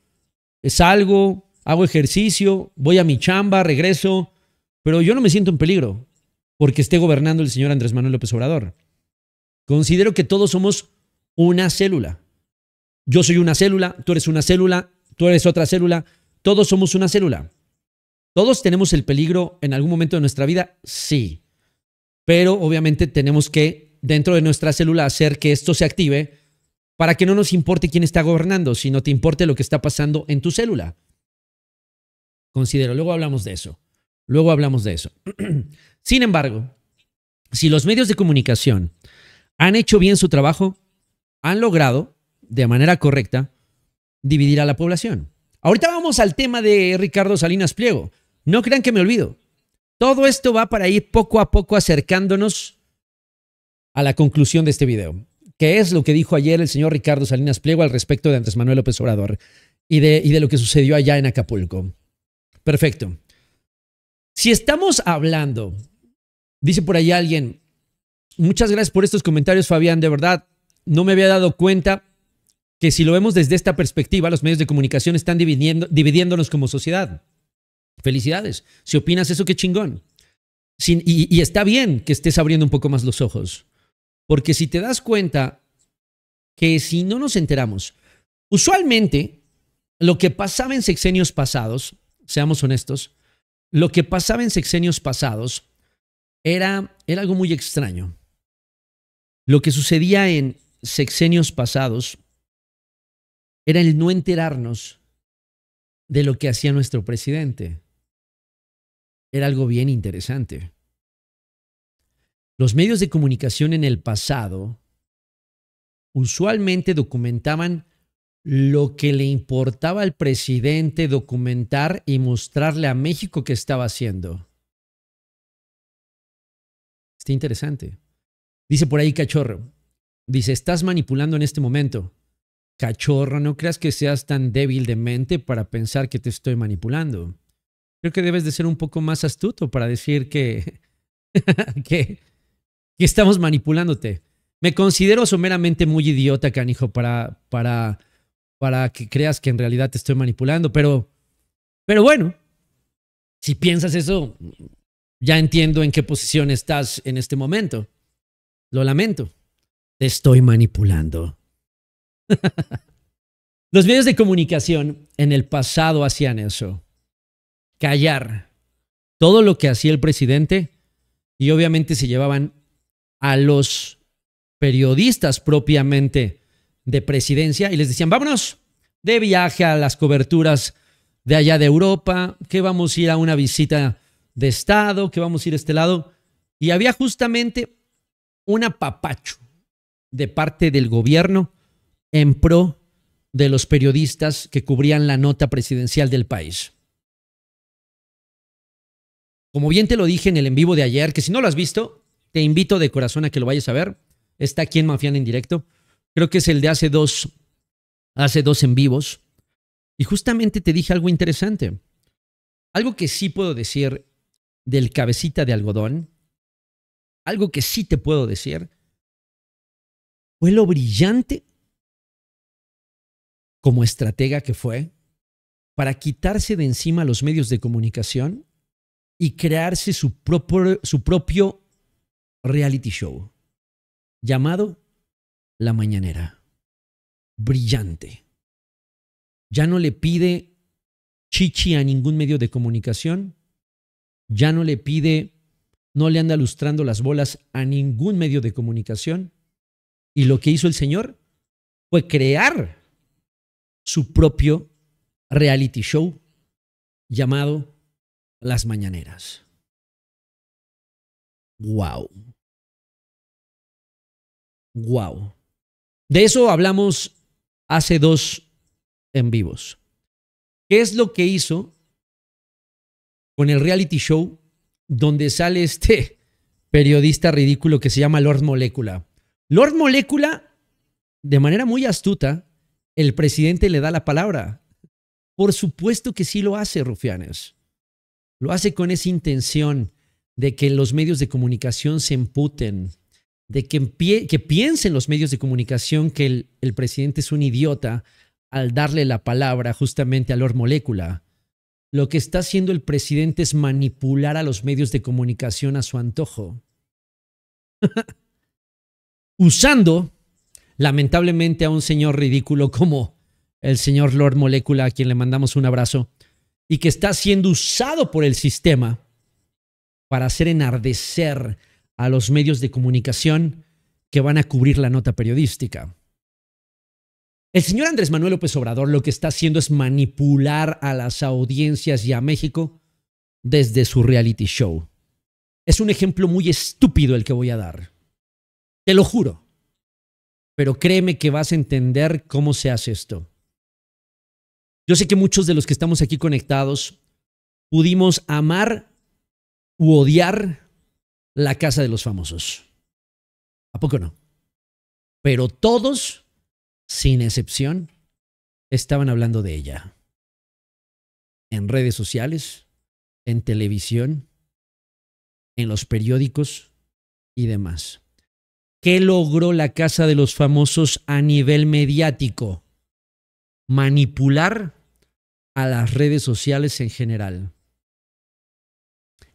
salgo, hago ejercicio, voy a mi chamba, regreso, pero yo no me siento en peligro porque esté gobernando el señor Andrés Manuel López Obrador. Considero que todos somos una célula. Yo soy una célula, tú eres una célula, tú eres otra célula, todos somos una célula. ¿Todos tenemos el peligro en algún momento de nuestra vida? Sí. Pero obviamente tenemos que dentro de nuestra célula hacer que esto se active para que no nos importe quién está gobernando, sino te importe lo que está pasando en tu célula. Considero, luego hablamos de eso. Luego hablamos de eso. [clears throat] Sin embargo, si los medios de comunicación han hecho bien su trabajo, han logrado, de manera correcta, dividir a la población. Ahorita vamos al tema de Ricardo Salinas Pliego. No crean que me olvido. Todo esto va para ir poco a poco acercándonos a la conclusión de este video, que es lo que dijo ayer el señor Ricardo Salinas Pliego al respecto de Andrés Manuel López Obrador y de, lo que sucedió allá en Acapulco. Perfecto. Si estamos hablando, dice por ahí alguien, muchas gracias por estos comentarios, Fabián, de verdad, no me había dado cuenta que si lo vemos desde esta perspectiva, los medios de comunicación están dividiendo, dividiéndonos como sociedad. Felicidades. Si opinas eso, qué chingón. y, está bien que estés abriendo un poco más los ojos. Porque si te das cuenta que si no nos enteramos, usualmente lo que pasaba en sexenios pasados, seamos honestos, lo que pasaba en sexenios pasados era, algo muy extraño. Lo que sucedía en sexenios pasados era el no enterarnos de lo que hacía nuestro presidente. Era algo bien interesante. Los medios de comunicación en el pasado usualmente documentaban lo que le importaba al presidente documentar y mostrarle a México que estaba haciendo. Está interesante. Dice por ahí Cachorro. Dice, estás manipulando en este momento. Cachorro, no creas que seas tan débil de mente para pensar que te estoy manipulando. Creo que debes de ser un poco más astuto para decir que, [laughs] que, que estamos manipulándote. Me considero someramente muy idiota, canijo, para, para, para que creas que en realidad te estoy manipulando, pero, pero bueno, si piensas eso, ya entiendo en qué posición estás en este momento. Lo lamento. Te estoy manipulando. [laughs] Los medios de comunicación en el pasado hacían eso. Callar todo lo que hacía el presidente y obviamente se llevaban a los periodistas propiamente de presidencia y les decían, vámonos de viaje a las coberturas de allá de Europa, que vamos a ir a una visita de Estado, que vamos a ir a este lado. Y había justamente un apapacho de parte del gobierno en pro de los periodistas que cubrían la nota presidencial del país. Como bien te lo dije en el en vivo de ayer, que si no lo has visto, te invito de corazón a que lo vayas a ver. Está aquí en Mafián en directo. Creo que es el de hace dos, hace dos en vivos. Y justamente te dije algo interesante. Algo que sí puedo decir del cabecita de algodón, algo que sí te puedo decir, fue lo brillante como estratega que fue para quitarse de encima los medios de comunicación y crearse su propio, su propio reality show llamado La Mañanera. Brillante. Ya no le pide chichi a ningún medio de comunicación, ya no le pide, no le anda lustrando las bolas a ningún medio de comunicación. Y lo que hizo el señor fue crear su propio reality show llamado Las Mañaneras. Wow. Wow. De eso hablamos hace dos en vivos. ¿Qué es lo que hizo con el reality show donde sale este periodista ridículo que se llama Lord Molecula? Lord Molecula, de manera muy astuta, el presidente le da la palabra. Por supuesto que sí lo hace, Rufianes. Lo hace con esa intención de que los medios de comunicación se emputen, de que, que piensen los medios de comunicación que el, el, presidente es un idiota al darle la palabra justamente a Lord Molécula. Lo que está haciendo el presidente es manipular a los medios de comunicación a su antojo. [laughs] Usando, lamentablemente, a un señor ridículo como el señor Lord Molécula, a quien le mandamos un abrazo, y que está siendo usado por el sistema para hacer enardecer a los medios de comunicación que van a cubrir la nota periodística. El señor Andrés Manuel López Obrador lo que está haciendo es manipular a las audiencias y a México desde su reality show. Es un ejemplo muy estúpido el que voy a dar. Te lo juro. Pero créeme que vas a entender cómo se hace esto. Yo sé que muchos de los que estamos aquí conectados pudimos amar u odiar la casa de los famosos. ¿A poco no? Pero todos, sin excepción, estaban hablando de ella. En redes sociales, en televisión, en los periódicos y demás. ¿Qué logró la casa de los famosos a nivel mediático? Manipular a las redes sociales en general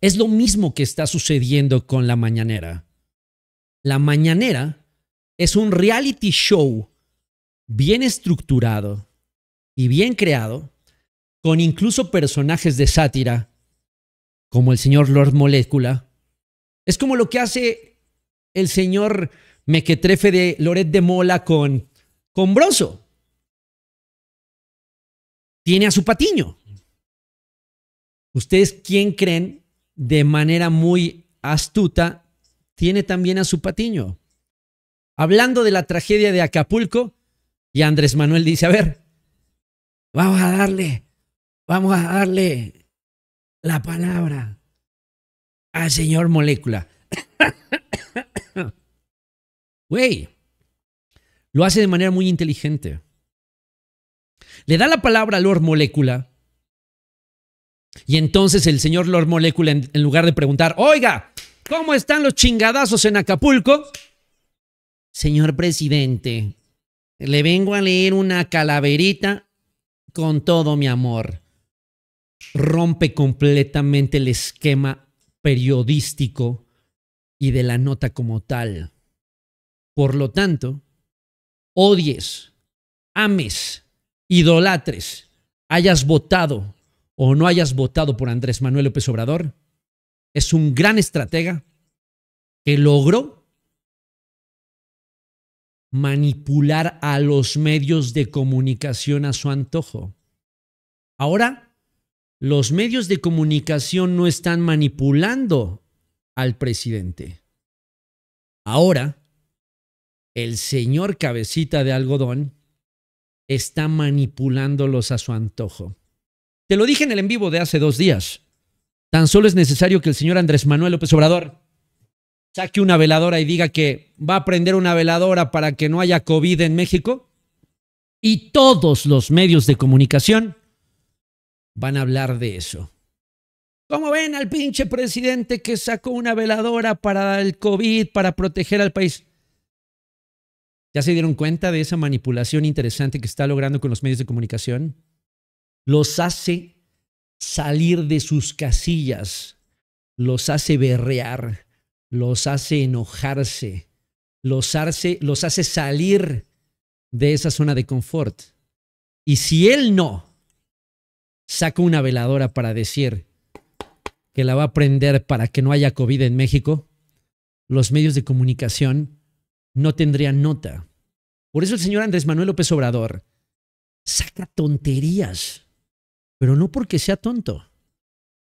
es lo mismo que está sucediendo con la mañanera. La mañanera es un reality show bien estructurado y bien creado, con incluso personajes de sátira, como el señor Lord Molécula. Es como lo que hace el señor mequetrefe de Loret de Mola con, con Broso. Tiene a su patiño. ¿Ustedes quién creen de manera muy astuta, tiene también a su patiño. Hablando de la tragedia de Acapulco, y Andrés Manuel dice, a ver, vamos a darle, vamos a darle la palabra al señor Molécula. [coughs] Güey, lo hace de manera muy inteligente. Le da la palabra a Lord Molécula y entonces el señor Lord Molecula, en lugar de preguntar, oiga, ¿cómo están los chingadazos en Acapulco? Señor presidente, le vengo a leer una calaverita con todo mi amor. Rompe completamente el esquema periodístico y de la nota como tal. Por lo tanto, odies, ames, idolatres, hayas votado o no hayas votado por Andrés Manuel López Obrador, es un gran estratega que logró manipular a los medios de comunicación a su antojo. Ahora, los medios de comunicación no están manipulando al presidente. Ahora, el señor cabecita de algodón está manipulándolos a su antojo. Te lo dije en el en vivo de hace dos días. Tan solo es necesario que el señor Andrés Manuel López Obrador saque una veladora y diga que va a prender una veladora para que no haya COVID en México. Y todos los medios de comunicación van a hablar de eso. ¿Cómo ven al pinche presidente que sacó una veladora para el COVID, para proteger al país? ¿Ya se dieron cuenta de esa manipulación interesante que está logrando con los medios de comunicación? los hace salir de sus casillas, los hace berrear, los hace enojarse, los hace, salir de esa zona de confort. Y si él no, saca una veladora para decir que la va a prender para que no haya COVID en México, los medios de comunicación no tendrían nota. Por eso el señor Andrés Manuel López Obrador saca tonterías pero no porque sea tonto,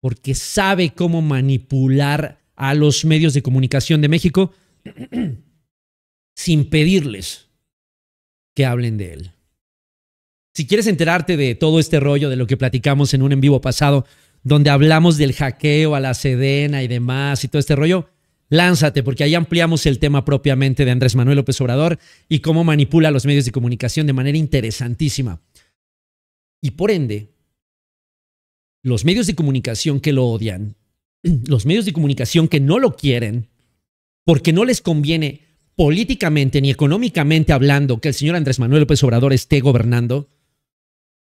porque sabe cómo manipular a los medios de comunicación de México [clears throat] sin pedirles que hablen de él. Si quieres enterarte de todo este rollo, de lo que platicamos en un en vivo pasado, donde hablamos del hackeo a la Sedena y demás y todo este rollo, lánzate, porque ahí ampliamos el tema propiamente de Andrés Manuel López Obrador y cómo manipula a los medios de comunicación de manera interesantísima. Y por ende, los medios de comunicación que lo odian, [clears throat] los medios de comunicación que no lo quieren, porque no les conviene políticamente ni económicamente hablando que el señor Andrés Manuel López Obrador esté gobernando,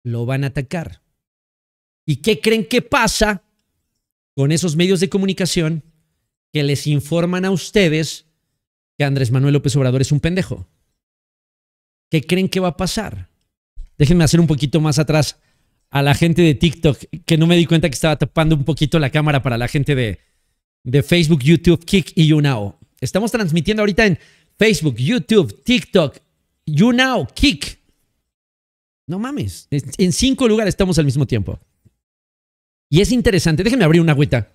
lo van a atacar. ¿Y qué creen que pasa con esos medios de comunicación que les informan a ustedes que Andrés Manuel López Obrador es un pendejo? ¿Qué creen que va a pasar? Déjenme hacer un poquito más atrás a la gente de TikTok, que no me di cuenta que estaba tapando un poquito la cámara para la gente de, Facebook, YouTube, Kick y YouNow. Estamos transmitiendo ahorita en Facebook, YouTube, TikTok, YouNow, Kick. No mames, en cinco lugares estamos al mismo tiempo. Y es interesante, déjenme abrir una agüita.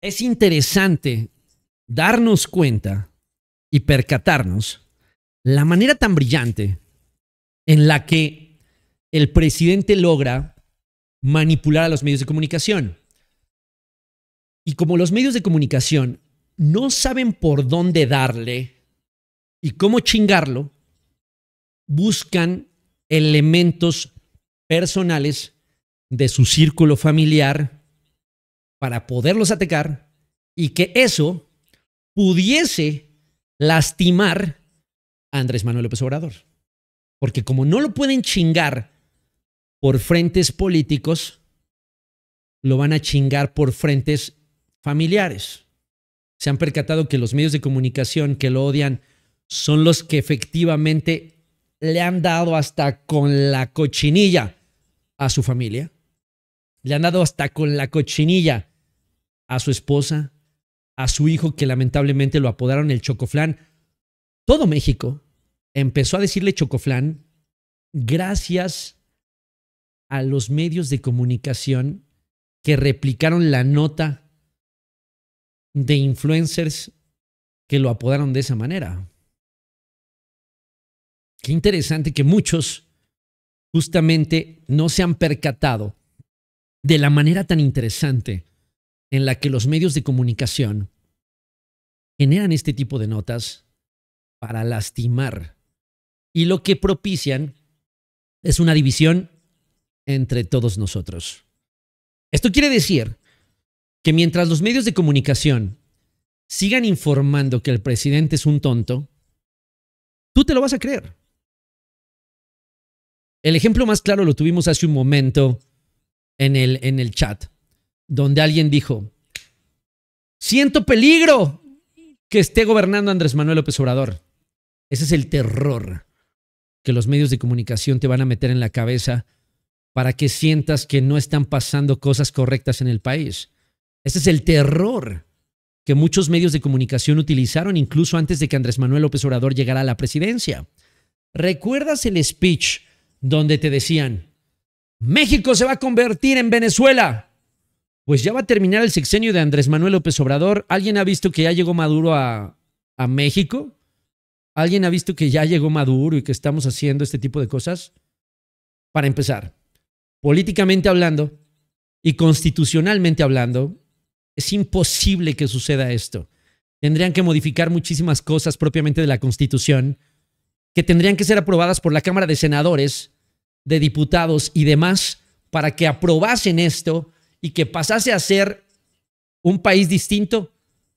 Es interesante darnos cuenta y percatarnos la manera tan brillante en la que el presidente logra manipular a los medios de comunicación. Y como los medios de comunicación no saben por dónde darle y cómo chingarlo, buscan elementos personales de su círculo familiar para poderlos atacar y que eso pudiese lastimar a Andrés Manuel López Obrador. Porque como no lo pueden chingar por frentes políticos, lo van a chingar por frentes familiares. Se han percatado que los medios de comunicación que lo odian son los que efectivamente le han dado hasta con la cochinilla a su familia. Le han dado hasta con la cochinilla a su esposa, a su hijo que lamentablemente lo apodaron el chocoflán. Todo México empezó a decirle Chocoflán, gracias a los medios de comunicación que replicaron la nota de influencers que lo apodaron de esa manera. Qué interesante que muchos justamente no se han percatado de la manera tan interesante en la que los medios de comunicación generan este tipo de notas para lastimar y lo que propician es una división entre todos nosotros. Esto quiere decir que mientras los medios de comunicación sigan informando que el presidente es un tonto, tú te lo vas a creer. El ejemplo más claro lo tuvimos hace un momento en el, chat, donde alguien dijo, siento peligro que esté gobernando Andrés Manuel López Obrador. Ese es el terror que los medios de comunicación te van a meter en la cabeza para que sientas que no están pasando cosas correctas en el país. Ese es el terror que muchos medios de comunicación utilizaron incluso antes de que Andrés Manuel López Obrador llegara a la presidencia. ¿Recuerdas el speech donde te decían, México se va a convertir en Venezuela? Pues ya va a terminar el sexenio de Andrés Manuel López Obrador. ¿Alguien ha visto que ya llegó Maduro a, a México? ¿Alguien ha visto que ya llegó Maduro y que estamos haciendo este tipo de cosas? Para empezar, políticamente hablando y constitucionalmente hablando, es imposible que suceda esto. Tendrían que modificar muchísimas cosas propiamente de la Constitución que tendrían que ser aprobadas por la Cámara de Senadores, de Diputados y demás para que aprobasen esto y que pasase a ser un país distinto,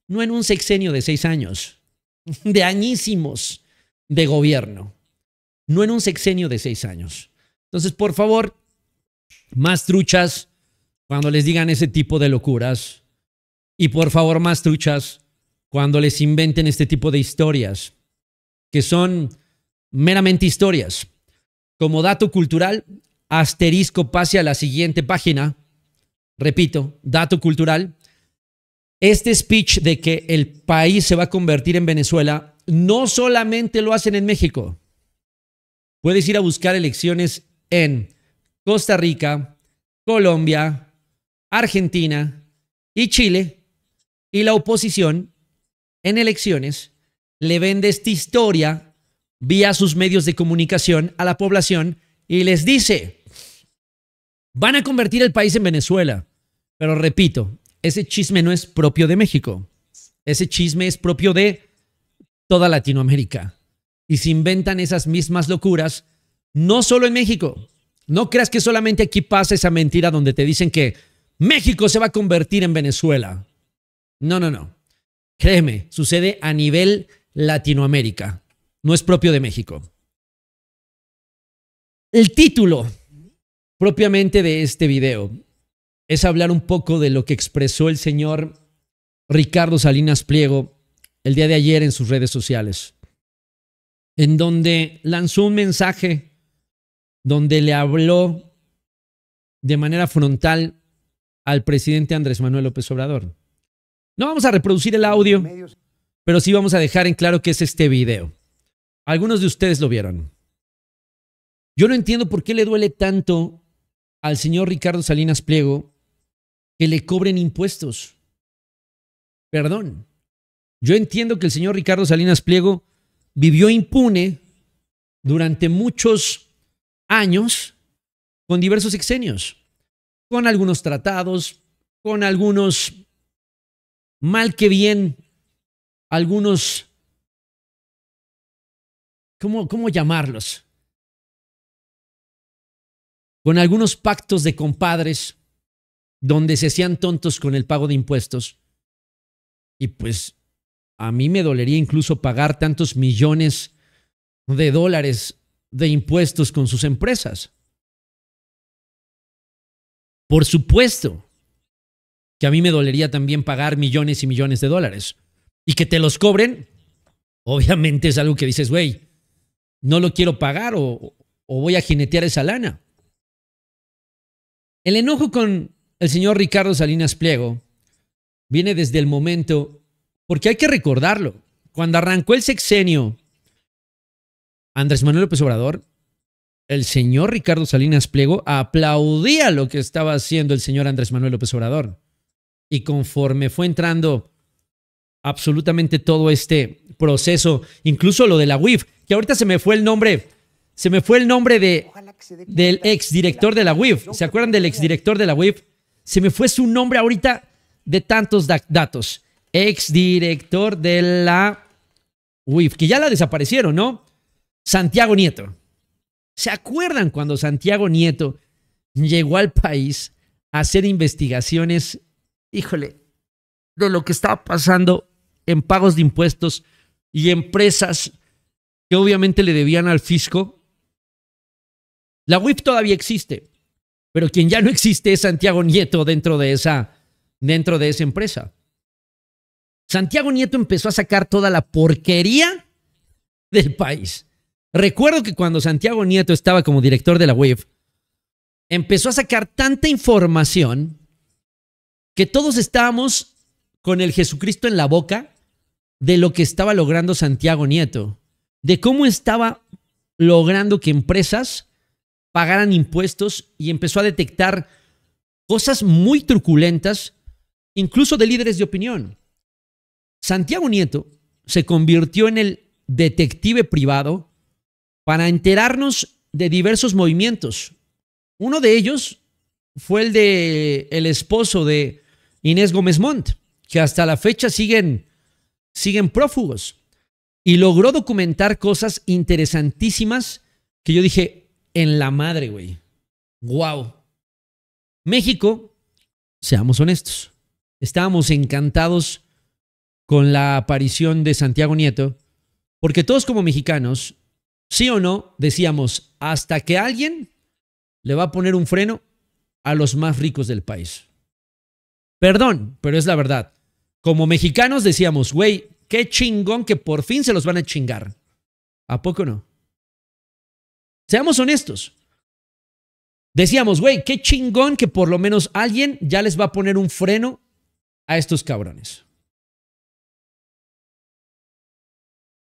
no en un sexenio de seis años, de añísimos de gobierno, no en un sexenio de seis años. Entonces, por favor, más truchas cuando les digan ese tipo de locuras y por favor más truchas cuando les inventen este tipo de historias que son meramente historias. Como dato cultural, asterisco pase a la siguiente página. Repito, dato cultural, este speech de que el país se va a convertir en Venezuela, no solamente lo hacen en México. Puedes ir a buscar elecciones en Costa Rica, Colombia, Argentina y Chile. Y la oposición en elecciones le vende esta historia vía sus medios de comunicación a la población y les dice, van a convertir el país en Venezuela. Pero repito, ese chisme no es propio de México. Ese chisme es propio de toda Latinoamérica. Y se inventan esas mismas locuras, no solo en México. No creas que solamente aquí pasa esa mentira donde te dicen que México se va a convertir en Venezuela. No, no, no. Créeme, sucede a nivel Latinoamérica. No es propio de México. El título propiamente de este video es hablar un poco de lo que expresó el señor Ricardo Salinas Pliego el día de ayer en sus redes sociales, en donde lanzó un mensaje, donde le habló de manera frontal al presidente Andrés Manuel López Obrador. No vamos a reproducir el audio, pero sí vamos a dejar en claro que es este video. Algunos de ustedes lo vieron. Yo no entiendo por qué le duele tanto al señor Ricardo Salinas Pliego que le cobren impuestos. Perdón. Yo entiendo que el señor Ricardo Salinas Pliego vivió impune durante muchos años con diversos exenios, con algunos tratados, con algunos, mal que bien, algunos, ¿cómo, cómo llamarlos? Con algunos pactos de compadres donde se hacían tontos con el pago de impuestos. Y pues a mí me dolería incluso pagar tantos millones de dólares de impuestos con sus empresas. Por supuesto que a mí me dolería también pagar millones y millones de dólares. Y que te los cobren, obviamente es algo que dices, güey, no lo quiero pagar o, o voy a jinetear esa lana. El enojo con el señor Ricardo Salinas Pliego viene desde el momento, porque hay que recordarlo, cuando arrancó el sexenio Andrés Manuel López Obrador, el señor Ricardo Salinas Pliego aplaudía lo que estaba haciendo el señor Andrés Manuel López Obrador. Y conforme fue entrando absolutamente todo este proceso, incluso lo de la UIF, que ahorita se me fue el nombre, se me fue el nombre del exdirector de la UIF. ¿Se acuerdan del exdirector de la UIF? se me fue su nombre ahorita de tantos datos. Ex-director de la UIF, que ya la desaparecieron, ¿no? Santiago Nieto. ¿Se acuerdan cuando Santiago Nieto llegó al país a hacer investigaciones, híjole, de lo que estaba pasando en pagos de impuestos y empresas que obviamente le debían al fisco? La UIF todavía existe. Pero quien ya no existe es Santiago Nieto dentro de esa, dentro de esa empresa. Santiago Nieto empezó a sacar toda la porquería del país. Recuerdo que cuando Santiago Nieto estaba como director de la web, empezó a sacar tanta información que todos estábamos con el Jesucristo en la boca de lo que estaba logrando Santiago Nieto, de cómo estaba logrando que empresas pagaran impuestos y empezó a detectar cosas muy truculentas, incluso de líderes de opinión. Santiago Nieto se convirtió en el detective privado para enterarnos de diversos movimientos. Uno de ellos fue el de el esposo de Inés Gómez Montt, que hasta la fecha siguen, siguen prófugos. Y logró documentar cosas interesantísimas que yo dije, en la madre, güey. ¡Wow! México, seamos honestos, estábamos encantados con la aparición de Santiago Nieto, porque todos como mexicanos, sí o no, decíamos, hasta que alguien le va a poner un freno a los más ricos del país. Perdón, pero es la verdad. Como mexicanos decíamos, güey, qué chingón que por fin se los van a chingar. ¿A poco no? Seamos honestos. Decíamos, güey, qué chingón que por lo menos alguien ya les va a poner un freno a estos cabrones.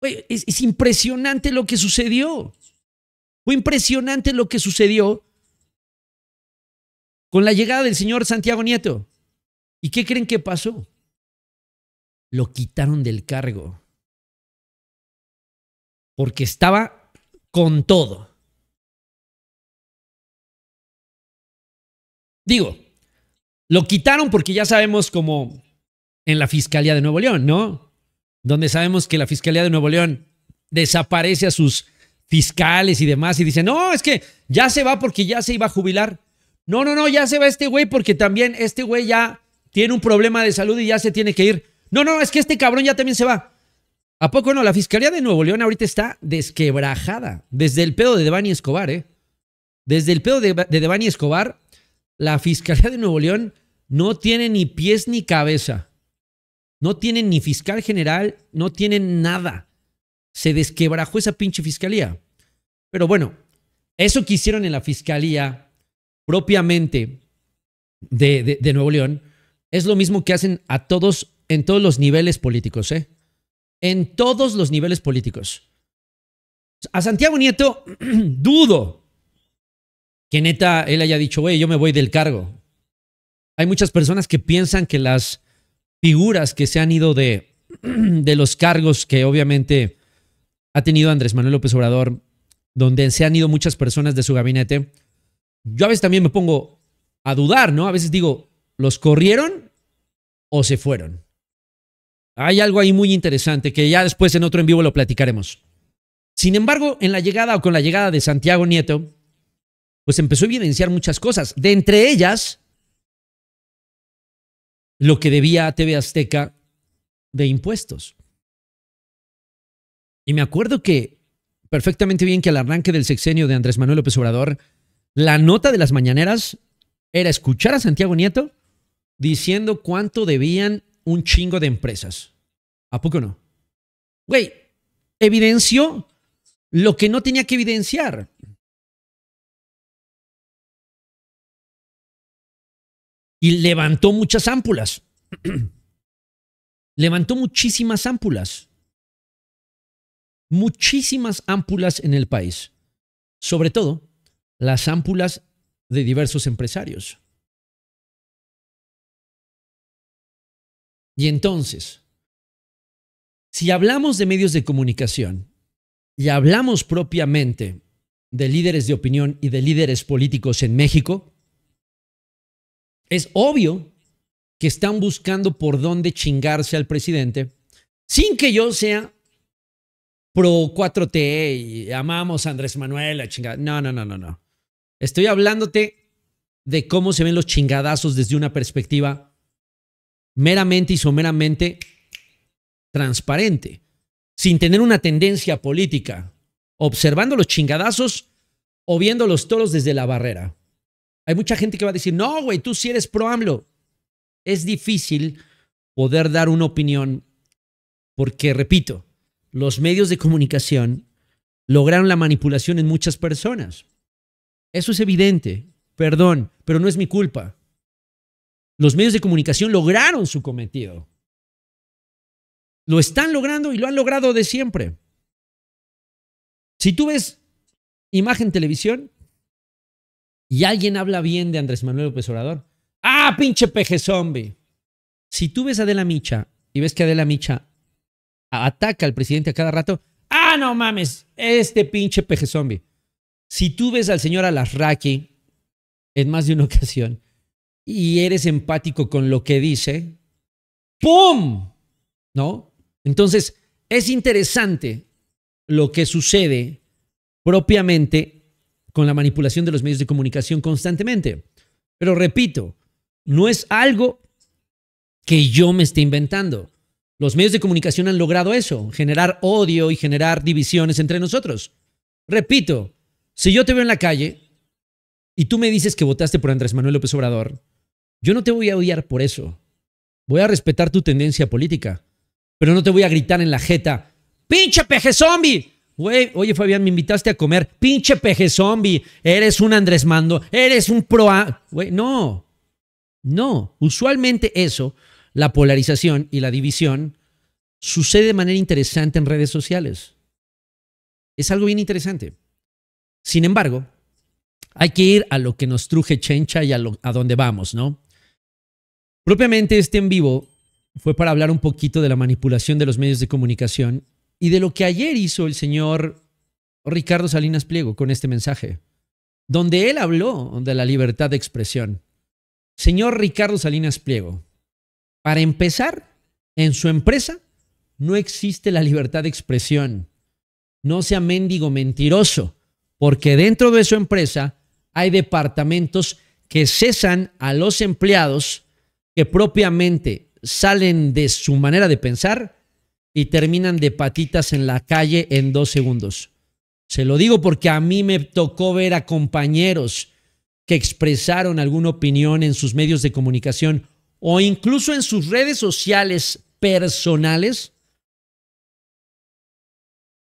es, es impresionante lo que sucedió. Fue impresionante lo que sucedió con la llegada del señor Santiago Nieto. ¿Y qué creen que pasó? Lo quitaron del cargo. Porque estaba con todo. Digo, lo quitaron porque ya sabemos como en la Fiscalía de Nuevo León, ¿no? Donde sabemos que la Fiscalía de Nuevo León desaparece a sus fiscales y demás y dice, no, es que ya se va porque ya se iba a jubilar. No, no, no, ya se va este güey porque también este güey ya tiene un problema de salud y ya se tiene que ir. No, no, es que este cabrón ya también se va. ¿A poco no? La Fiscalía de Nuevo León ahorita está desquebrajada. Desde el pedo de Devani Escobar, ¿eh? Desde el pedo de, de Devani Escobar la Fiscalía de Nuevo León no tiene ni pies ni cabeza. No tienen ni fiscal general, no tienen nada. Se desquebrajó esa pinche fiscalía. Pero bueno, eso que hicieron en la fiscalía propiamente de, Nuevo León es lo mismo que hacen a todos en todos los niveles políticos, ¿eh? En todos los niveles políticos. A Santiago Nieto [clears throat] dudo que neta él haya dicho, güey, yo me voy del cargo. Hay muchas personas que piensan que las figuras que se han ido de, [clears throat] de los cargos que obviamente ha tenido Andrés Manuel López Obrador, donde se han ido muchas personas de su gabinete, yo a veces también me pongo a dudar, ¿no? A veces digo, ¿los corrieron o se fueron? Hay algo ahí muy interesante que ya después en otro en vivo lo platicaremos. Sin embargo, en la llegada o con la llegada de Santiago Nieto, pues empezó a evidenciar muchas cosas. De entre ellas, lo que debía a TV Azteca de impuestos. Y me acuerdo que perfectamente bien que al arranque del sexenio de Andrés Manuel López Obrador, la nota de las mañaneras era escuchar a Santiago Nieto diciendo cuánto debían un chingo de empresas. ¿A poco no? Güey, evidenció lo que no tenía que evidenciar. y levantó muchas ámpulas. [clears throat] levantó muchísimas ámpulas. Muchísimas ámpulas en el país. Sobre todo las ámpulas de diversos empresarios. Y entonces, si hablamos de medios de comunicación y hablamos propiamente de líderes de opinión y de líderes políticos en México, es obvio que están buscando por dónde chingarse al presidente sin que yo sea pro 4T y amamos a Andrés Manuel, la No, no, no, no, no. Estoy hablándote de cómo se ven los chingadazos desde una perspectiva meramente y someramente transparente, sin tener una tendencia política, observando los chingadazos o viendo los toros desde la barrera. Hay mucha gente que va a decir, no, güey, tú sí eres pro AMLO. Es difícil poder dar una opinión porque, repito, los medios de comunicación lograron la manipulación en muchas personas. Eso es evidente, perdón, pero no es mi culpa. Los medios de comunicación lograron su cometido. Lo están logrando y lo han logrado de siempre. Si tú ves imagen televisión, y alguien habla bien de Andrés Manuel López Obrador, ¡ah, pinche peje zombie! Si tú ves a Adela Micha y ves que Adela Micha ataca al presidente a cada rato, ¡ah, no mames! Este pinche peje zombie. Si tú ves al señor Alasraki en más de una [laughs] ocasión y eres empático con lo que dice, ¡pum! ¿No? Entonces, es interesante lo que sucede propiamente con la manipulación de los medios de comunicación constantemente. Pero repito, no es algo que yo me esté inventando. Los medios de comunicación han logrado eso, generar odio y generar divisiones entre nosotros. Repito, si yo te veo en la calle y tú me dices que votaste por Andrés Manuel López Obrador, yo no te voy a odiar por eso. Voy a respetar tu tendencia política, pero no te voy a gritar en la jeta, pinche peje zombie, Güey, oye Fabián, me invitaste a comer. Pinche peje zombie. Eres un Andrés Mando. Eres un pro. Güey, no. No. Usualmente eso, la polarización y la división, sucede de manera interesante en redes sociales. Es algo bien interesante. Sin embargo, hay que ir a lo que nos truje Chencha y a, lo, a donde vamos, ¿no? Propiamente este en vivo fue para hablar un poquito de la manipulación de los medios de comunicación y de lo que ayer hizo el señor Ricardo Salinas Pliego con este mensaje, donde él habló de la libertad de expresión. Señor Ricardo Salinas Pliego, para empezar, en su empresa no existe la libertad de expresión. No sea mendigo mentiroso, porque dentro de su empresa hay departamentos que cesan a los empleados que propiamente salen de su manera de pensar y terminan de patitas en la calle en dos segundos. Se lo digo porque a mí me tocó ver a compañeros que expresaron alguna opinión en sus medios de comunicación o incluso en sus redes sociales personales.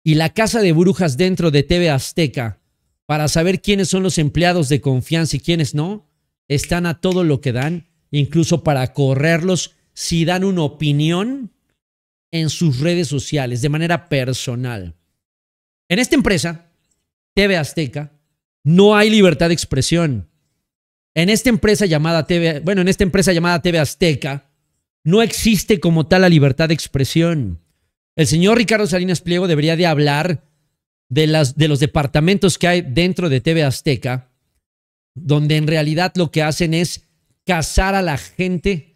Y la casa de brujas dentro de TV Azteca, para saber quiénes son los empleados de confianza y quiénes no, están a todo lo que dan, incluso para correrlos si dan una opinión en sus redes sociales de manera personal. En esta empresa, TV Azteca, no hay libertad de expresión. En esta empresa llamada TV, bueno, en esta empresa llamada TV Azteca, no existe como tal la libertad de expresión. El señor Ricardo Salinas Pliego debería de hablar de, las, de los departamentos que hay dentro de TV Azteca, donde en realidad lo que hacen es cazar a la gente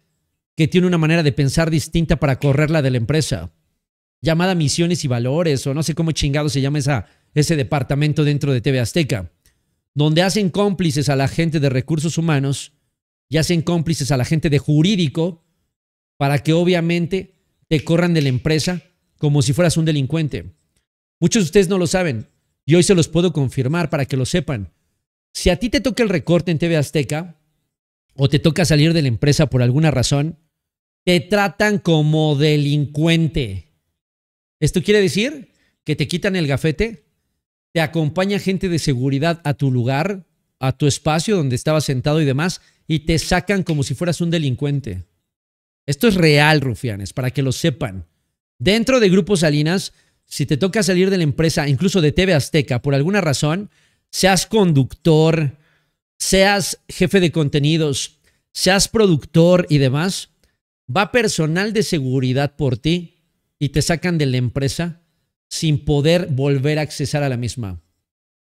que tiene una manera de pensar distinta para correr la de la empresa, llamada Misiones y Valores, o no sé cómo chingado se llama ese departamento dentro de TV Azteca, donde hacen cómplices a la gente de recursos humanos y hacen cómplices a la gente de jurídico para que obviamente te corran de la empresa como si fueras un delincuente. Muchos de ustedes no lo saben y hoy se los puedo confirmar para que lo sepan. Si a ti te toca el recorte en TV Azteca, o te toca salir de la empresa por alguna razón, te tratan como delincuente. Esto quiere decir que te quitan el gafete, te acompaña gente de seguridad a tu lugar, a tu espacio donde estabas sentado y demás, y te sacan como si fueras un delincuente. Esto es real, rufianes, para que lo sepan. Dentro de Grupo Salinas, si te toca salir de la empresa, incluso de TV Azteca, por alguna razón, seas conductor, seas jefe de contenidos, seas productor y demás, va personal de seguridad por ti y te sacan de la empresa sin poder volver a accesar a la misma.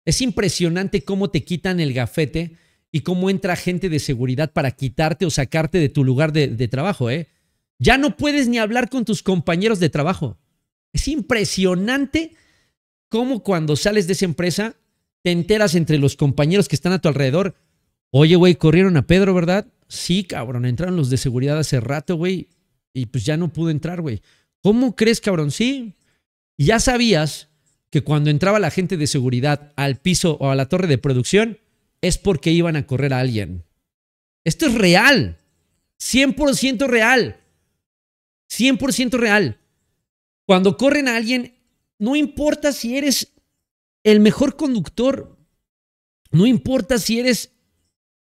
Es impresionante cómo te quitan el gafete y cómo entra gente de seguridad para quitarte o sacarte de tu lugar de, trabajo. ¿eh? Ya no puedes ni hablar con tus compañeros de trabajo. Es impresionante cómo cuando sales de esa empresa te enteras entre los compañeros que están a tu alrededor Oye, güey, corrieron a Pedro, ¿verdad? Sí, cabrón, entraron los de seguridad hace rato, güey. Y pues ya no pude entrar, güey. ¿Cómo crees, cabrón? Sí. ya sabías que cuando entraba la gente de seguridad al piso o a la torre de producción, es porque iban a correr a alguien. Esto es real. 100% real. 100% real. Cuando corren a alguien, no importa si eres el mejor conductor, no importa si eres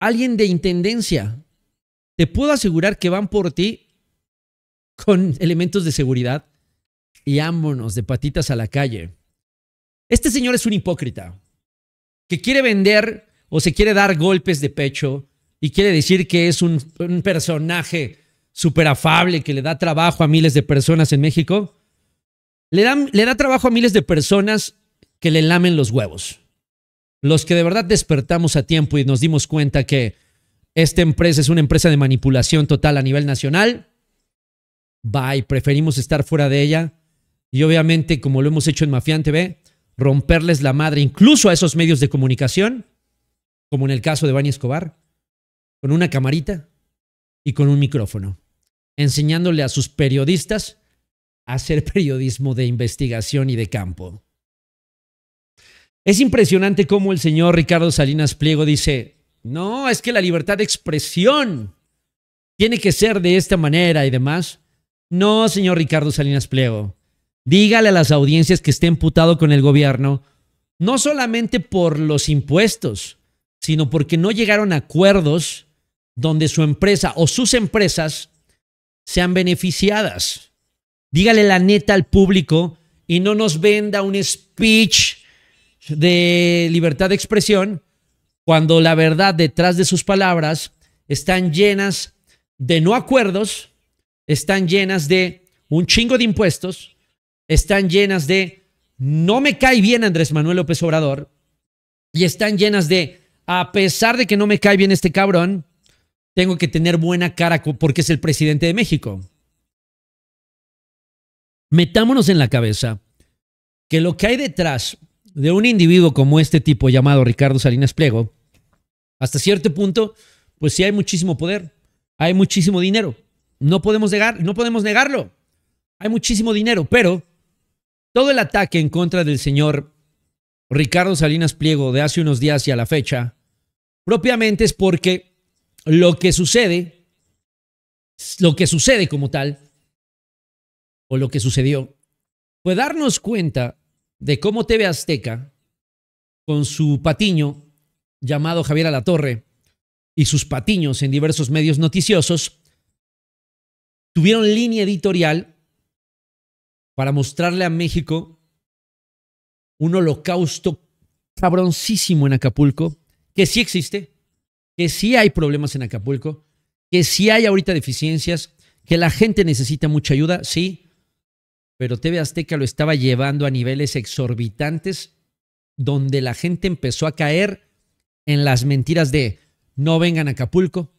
alguien de intendencia. Te puedo asegurar que van por ti con elementos de seguridad y ámonos de patitas a la calle. Este señor es un hipócrita que quiere vender o se quiere dar golpes de pecho y quiere decir que es un, personaje súper afable que le da trabajo a miles de personas en México. Le, le da trabajo a miles de personas que le lamen los huevos los que de verdad despertamos a tiempo y nos dimos cuenta que esta empresa es una empresa de manipulación total a nivel nacional, bye, preferimos estar fuera de ella. Y obviamente, como lo hemos hecho en Mafián TV, romperles la madre incluso a esos medios de comunicación, como en el caso de Bani Escobar, con una camarita y con un micrófono, enseñándole a sus periodistas a hacer [laughs] periodismo de investigación y de campo. Es impresionante cómo el señor Ricardo Salinas Pliego dice, no, es que la libertad de expresión tiene que ser de esta manera y demás. No, señor Ricardo Salinas Pliego, dígale a las audiencias que esté imputado con el gobierno, no solamente por los impuestos, sino porque no llegaron a acuerdos donde su empresa o sus empresas sean beneficiadas. Dígale la neta al público y no nos venda un speech de libertad de expresión cuando la verdad detrás de sus palabras están llenas de no acuerdos, están llenas de un chingo de impuestos, están llenas de no me cae bien Andrés Manuel López Obrador y están llenas de a pesar de que no me cae bien este cabrón, tengo que tener buena cara porque es el presidente de México. Metámonos en la cabeza que lo que hay detrás de un individuo como este tipo llamado Ricardo Salinas Pliego, hasta cierto punto, pues sí hay muchísimo poder, hay muchísimo dinero. No podemos, negar, no podemos negarlo. Hay muchísimo dinero, pero todo el ataque en contra del señor Ricardo Salinas Pliego de hace unos días y a la fecha, propiamente es porque lo que sucede, lo que sucede como tal, o lo que sucedió, fue darnos cuenta de cómo TV Azteca, con su patiño llamado Javier Alatorre y sus patiños en diversos medios noticiosos, tuvieron línea editorial para mostrarle a México un holocausto cabroncísimo en Acapulco, que sí existe, que sí hay problemas en Acapulco, que sí hay ahorita deficiencias, que la gente necesita mucha ayuda, sí, pero TV Azteca lo estaba llevando a niveles exorbitantes donde la gente empezó a caer en las mentiras de no vengan a Acapulco,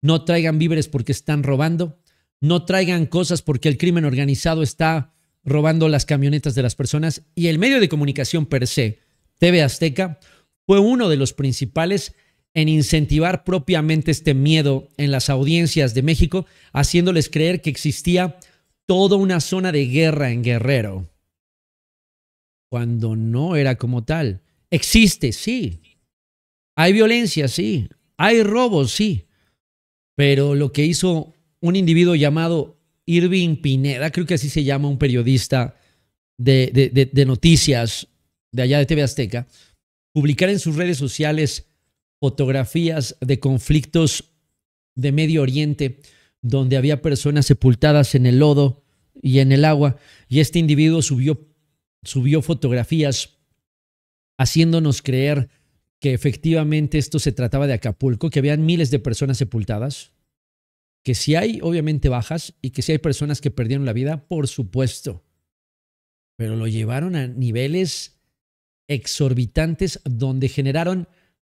no traigan víveres porque están robando, no traigan cosas porque el crimen organizado está robando las camionetas de las personas y el medio de comunicación per se, TV Azteca, fue uno de los principales en incentivar propiamente este miedo en las audiencias de México, haciéndoles creer que existía toda una zona de guerra en Guerrero, cuando no era como tal. Existe, sí. Hay violencia, sí. Hay robos, sí. Pero lo que hizo un individuo llamado Irving Pineda, creo que así se llama un periodista de, de noticias de allá de TV Azteca, publicar en sus redes sociales fotografías de conflictos de Medio Oriente donde había personas sepultadas en el lodo y en el agua, y este individuo subió, subió fotografías haciéndonos creer que efectivamente esto se trataba de Acapulco, que habían miles de personas sepultadas, que si hay obviamente bajas y que si hay personas que perdieron la vida, por supuesto, pero lo llevaron a niveles exorbitantes donde generaron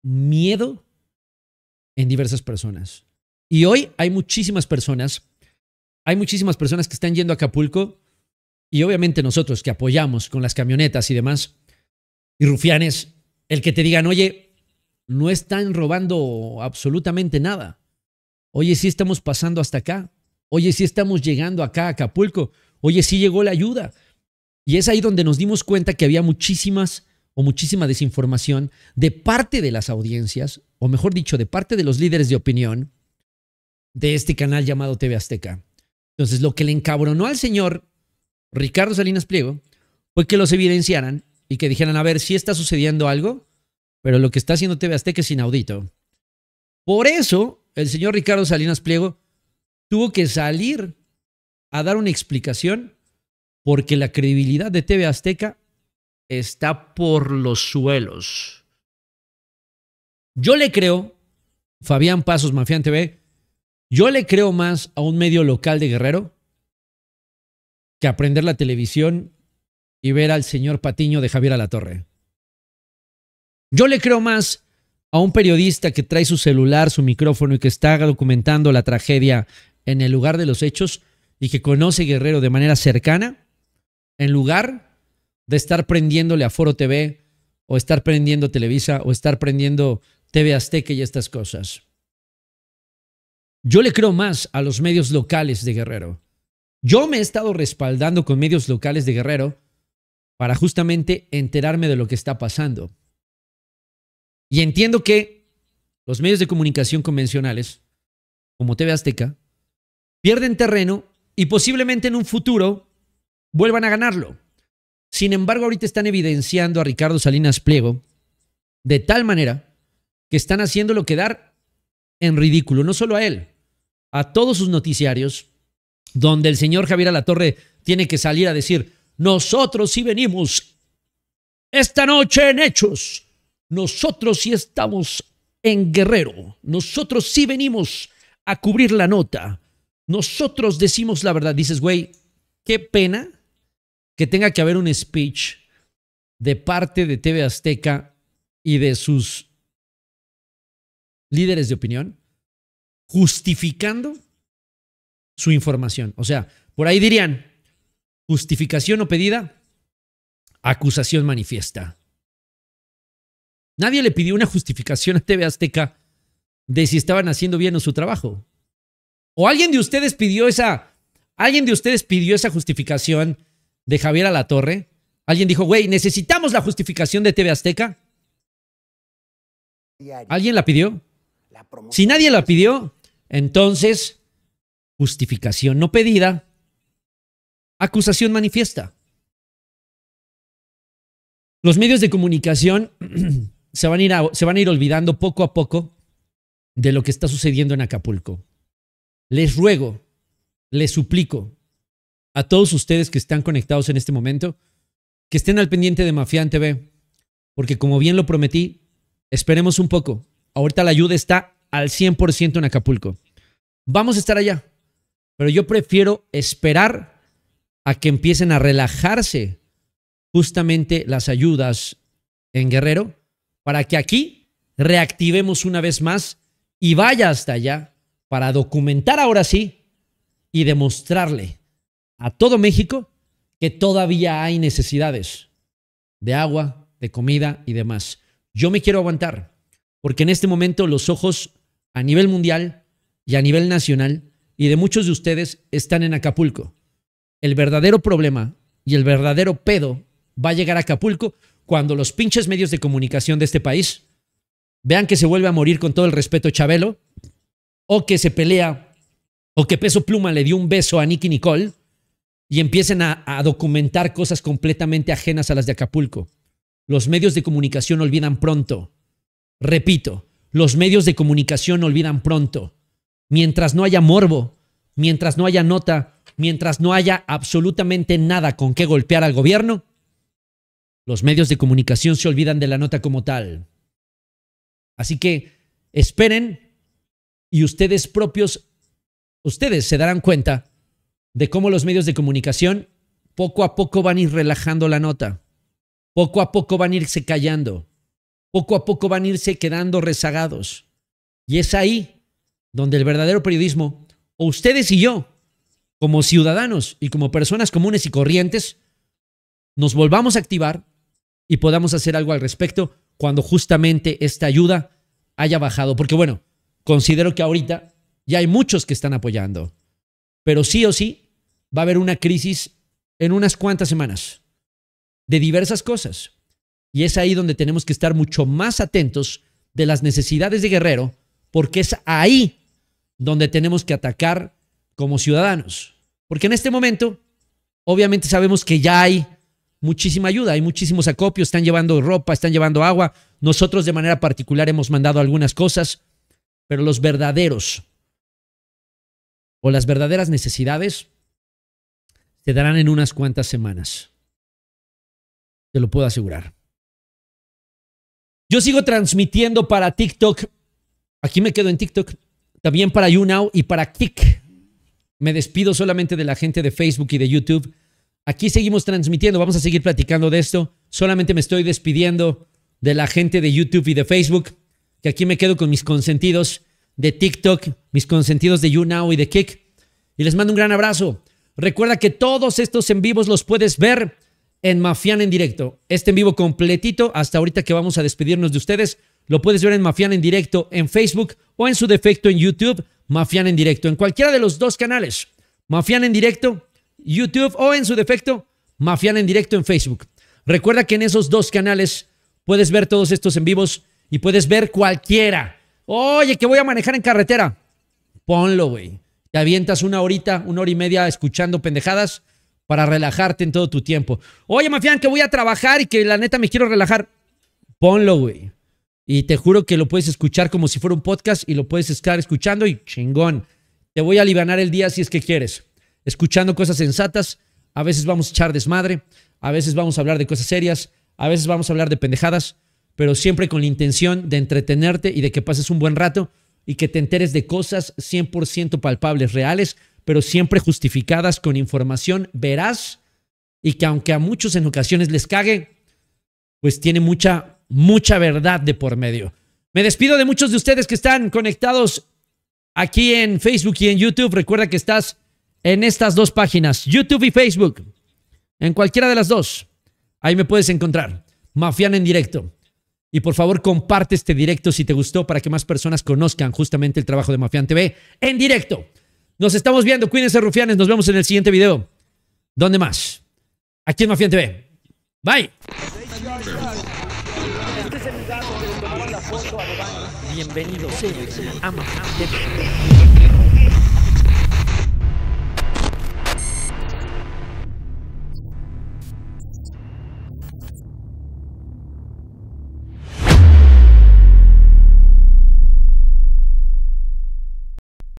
miedo en diversas personas. Y hoy hay muchísimas personas, hay muchísimas personas que están yendo a Acapulco y obviamente nosotros que apoyamos con las camionetas y demás, y rufianes, el que te digan, oye, no están robando absolutamente nada. Oye, sí estamos pasando hasta acá. Oye, sí estamos llegando acá a Acapulco. Oye, sí llegó la ayuda. Y es ahí donde nos dimos cuenta que había muchísimas o muchísima desinformación de parte de las audiencias, o mejor dicho, de parte de los líderes de opinión, de este canal llamado TV Azteca. Entonces, lo que le encabronó al señor Ricardo Salinas Pliego fue que los evidenciaran y que dijeran, a ver, si está sucediendo algo, pero lo que está haciendo TV Azteca es inaudito. Por eso, el señor Ricardo Salinas Pliego tuvo que salir a dar una explicación porque la credibilidad de TV Azteca está por los suelos. Yo le creo, Fabián Pasos, Mafián TV, yo le creo más a un medio local de Guerrero que aprender la televisión y ver al señor Patiño de Javier Alatorre. Yo le creo más a un periodista que trae su celular, su micrófono y que está documentando la tragedia en el lugar de los hechos y que conoce Guerrero de manera cercana, en lugar de estar prendiéndole a Foro TV o estar prendiendo Televisa o estar prendiendo TV Azteca y estas cosas. Yo le creo más a los medios locales de Guerrero. Yo me he estado respaldando con medios locales de Guerrero para justamente enterarme de lo que está pasando. Y entiendo que los medios de comunicación convencionales, como TV Azteca, pierden terreno y posiblemente en un futuro vuelvan a ganarlo. Sin embargo, ahorita están evidenciando a Ricardo Salinas Pliego de tal manera que están haciéndolo quedar en ridículo, no solo a él, a todos sus noticiarios, donde el señor Javier Alatorre tiene que salir a decir, nosotros sí venimos esta noche en hechos, nosotros sí estamos en Guerrero, nosotros sí venimos a cubrir la nota, nosotros decimos la verdad. Dices, güey, qué pena que tenga que haber un speech de parte de TV Azteca y de sus líderes de opinión justificando su información. O sea, por ahí dirían, justificación o pedida, acusación manifiesta. Nadie le pidió una justificación a TV Azteca de si estaban haciendo bien o su trabajo. ¿O alguien de ustedes pidió esa alguien de ustedes pidió esa justificación de Javier Alatorre? ¿Alguien dijo, "Güey, necesitamos la justificación de TV Azteca"? ¿Alguien la pidió? Si nadie la pidió, entonces, justificación no pedida, acusación manifiesta. Los medios de comunicación [clears throat] se van, a ir olvidando poco a poco de lo que está sucediendo en Acapulco. Les ruego, les suplico a todos ustedes que están conectados en este momento, que estén al pendiente de Mafián TV, porque como bien lo prometí, esperemos un poco. Ahorita la ayuda está al 100% en Acapulco. Vamos a estar allá, pero yo prefiero esperar a que empiecen a relajarse justamente las ayudas en Guerrero para que aquí reactivemos una vez más y vaya hasta allá para documentar ahora sí y demostrarle a todo México que todavía hay necesidades de agua, de comida y demás. Yo me quiero aguantar, porque en este momento los ojos a nivel mundial y a nivel nacional y de muchos de ustedes están en Acapulco. El verdadero problema y el verdadero pedo va a llegar a Acapulco cuando los pinches medios de comunicación de este país vean que se vuelve a morir con todo el respeto Chabelo o que se pelea o que Peso Pluma le dio un beso a Nicky Nicole y empiecen a, a documentar cosas completamente ajenas a las de Acapulco. Los medios de comunicación olvidan pronto. Repito, los medios de comunicación olvidan pronto. Mientras no haya morbo, mientras no haya nota, mientras no haya absolutamente nada con qué golpear al gobierno, los medios de comunicación se olvidan de la nota como tal. Así que esperen y ustedes propios, ustedes se darán cuenta de cómo los medios de comunicación poco a poco van a ir relajando la nota, poco a poco van a irse callando poco a poco van a irse quedando rezagados. Y es ahí donde el verdadero periodismo, o ustedes y yo, como ciudadanos y como personas comunes y corrientes, nos volvamos a activar y podamos hacer algo al respecto cuando justamente esta ayuda haya bajado. Porque bueno, considero que ahorita ya hay muchos que están apoyando, pero sí o sí va a haber una crisis en unas cuantas semanas de diversas cosas. Y es ahí donde tenemos que estar mucho más atentos de las necesidades de Guerrero, porque es ahí donde tenemos que atacar como ciudadanos. Porque en este momento, obviamente sabemos que ya hay muchísima ayuda, hay muchísimos acopios, están llevando ropa, están llevando agua. Nosotros de manera particular hemos mandado algunas cosas, pero los verdaderos o las verdaderas necesidades se darán en unas cuantas semanas. Te lo puedo asegurar. Yo sigo transmitiendo para TikTok. Aquí me quedo en TikTok. También para YouNow y para Kik. Me despido solamente de la gente de Facebook y de YouTube. Aquí seguimos transmitiendo. Vamos a seguir platicando de esto. Solamente me estoy despidiendo de la gente de YouTube y de Facebook. Que aquí me quedo con mis consentidos de TikTok, mis consentidos de YouNow y de Kik. Y les mando un gran abrazo. Recuerda que todos estos en vivos los puedes ver en Mafián en directo. Este en vivo completito hasta ahorita que vamos a despedirnos de ustedes. Lo puedes ver en Mafián en directo en Facebook o en su defecto en YouTube, Mafián en directo. En cualquiera de los dos canales, Mafián en directo, YouTube o en su defecto, Mafián en directo en Facebook. Recuerda que en esos dos canales puedes ver todos estos en vivos y puedes ver cualquiera. Oye, que voy a manejar en carretera. Ponlo, güey. Te avientas una horita, una hora y media escuchando pendejadas para relajarte en todo tu tiempo. Oye, Mafián, que voy a trabajar y que la neta me quiero relajar. Ponlo, güey. Y te juro que lo puedes escuchar como si fuera un podcast y lo puedes estar escuchando y chingón. Te voy a aliviar el día si es que quieres. Escuchando cosas sensatas. A veces vamos a echar desmadre. A veces vamos a hablar de cosas serias. A veces vamos a hablar de pendejadas. Pero siempre con la intención de entretenerte y de que pases un buen rato y que te enteres de cosas 100% palpables, reales, pero siempre justificadas con información veraz y que aunque a muchos en ocasiones les cague, pues tiene mucha, mucha verdad de por medio. Me despido de muchos de ustedes que están conectados aquí en Facebook y en YouTube. Recuerda que estás en estas dos páginas, YouTube y Facebook. En cualquiera de las dos. Ahí me puedes encontrar. Mafián en directo. Y por favor comparte este directo si te gustó para que más personas conozcan justamente el trabajo de Mafián TV en directo. Nos estamos viendo. Cuídense, rufianes. Nos vemos en el siguiente video. ¿Dónde más? Aquí en Mafia TV. Bye. Bienvenidos a TV.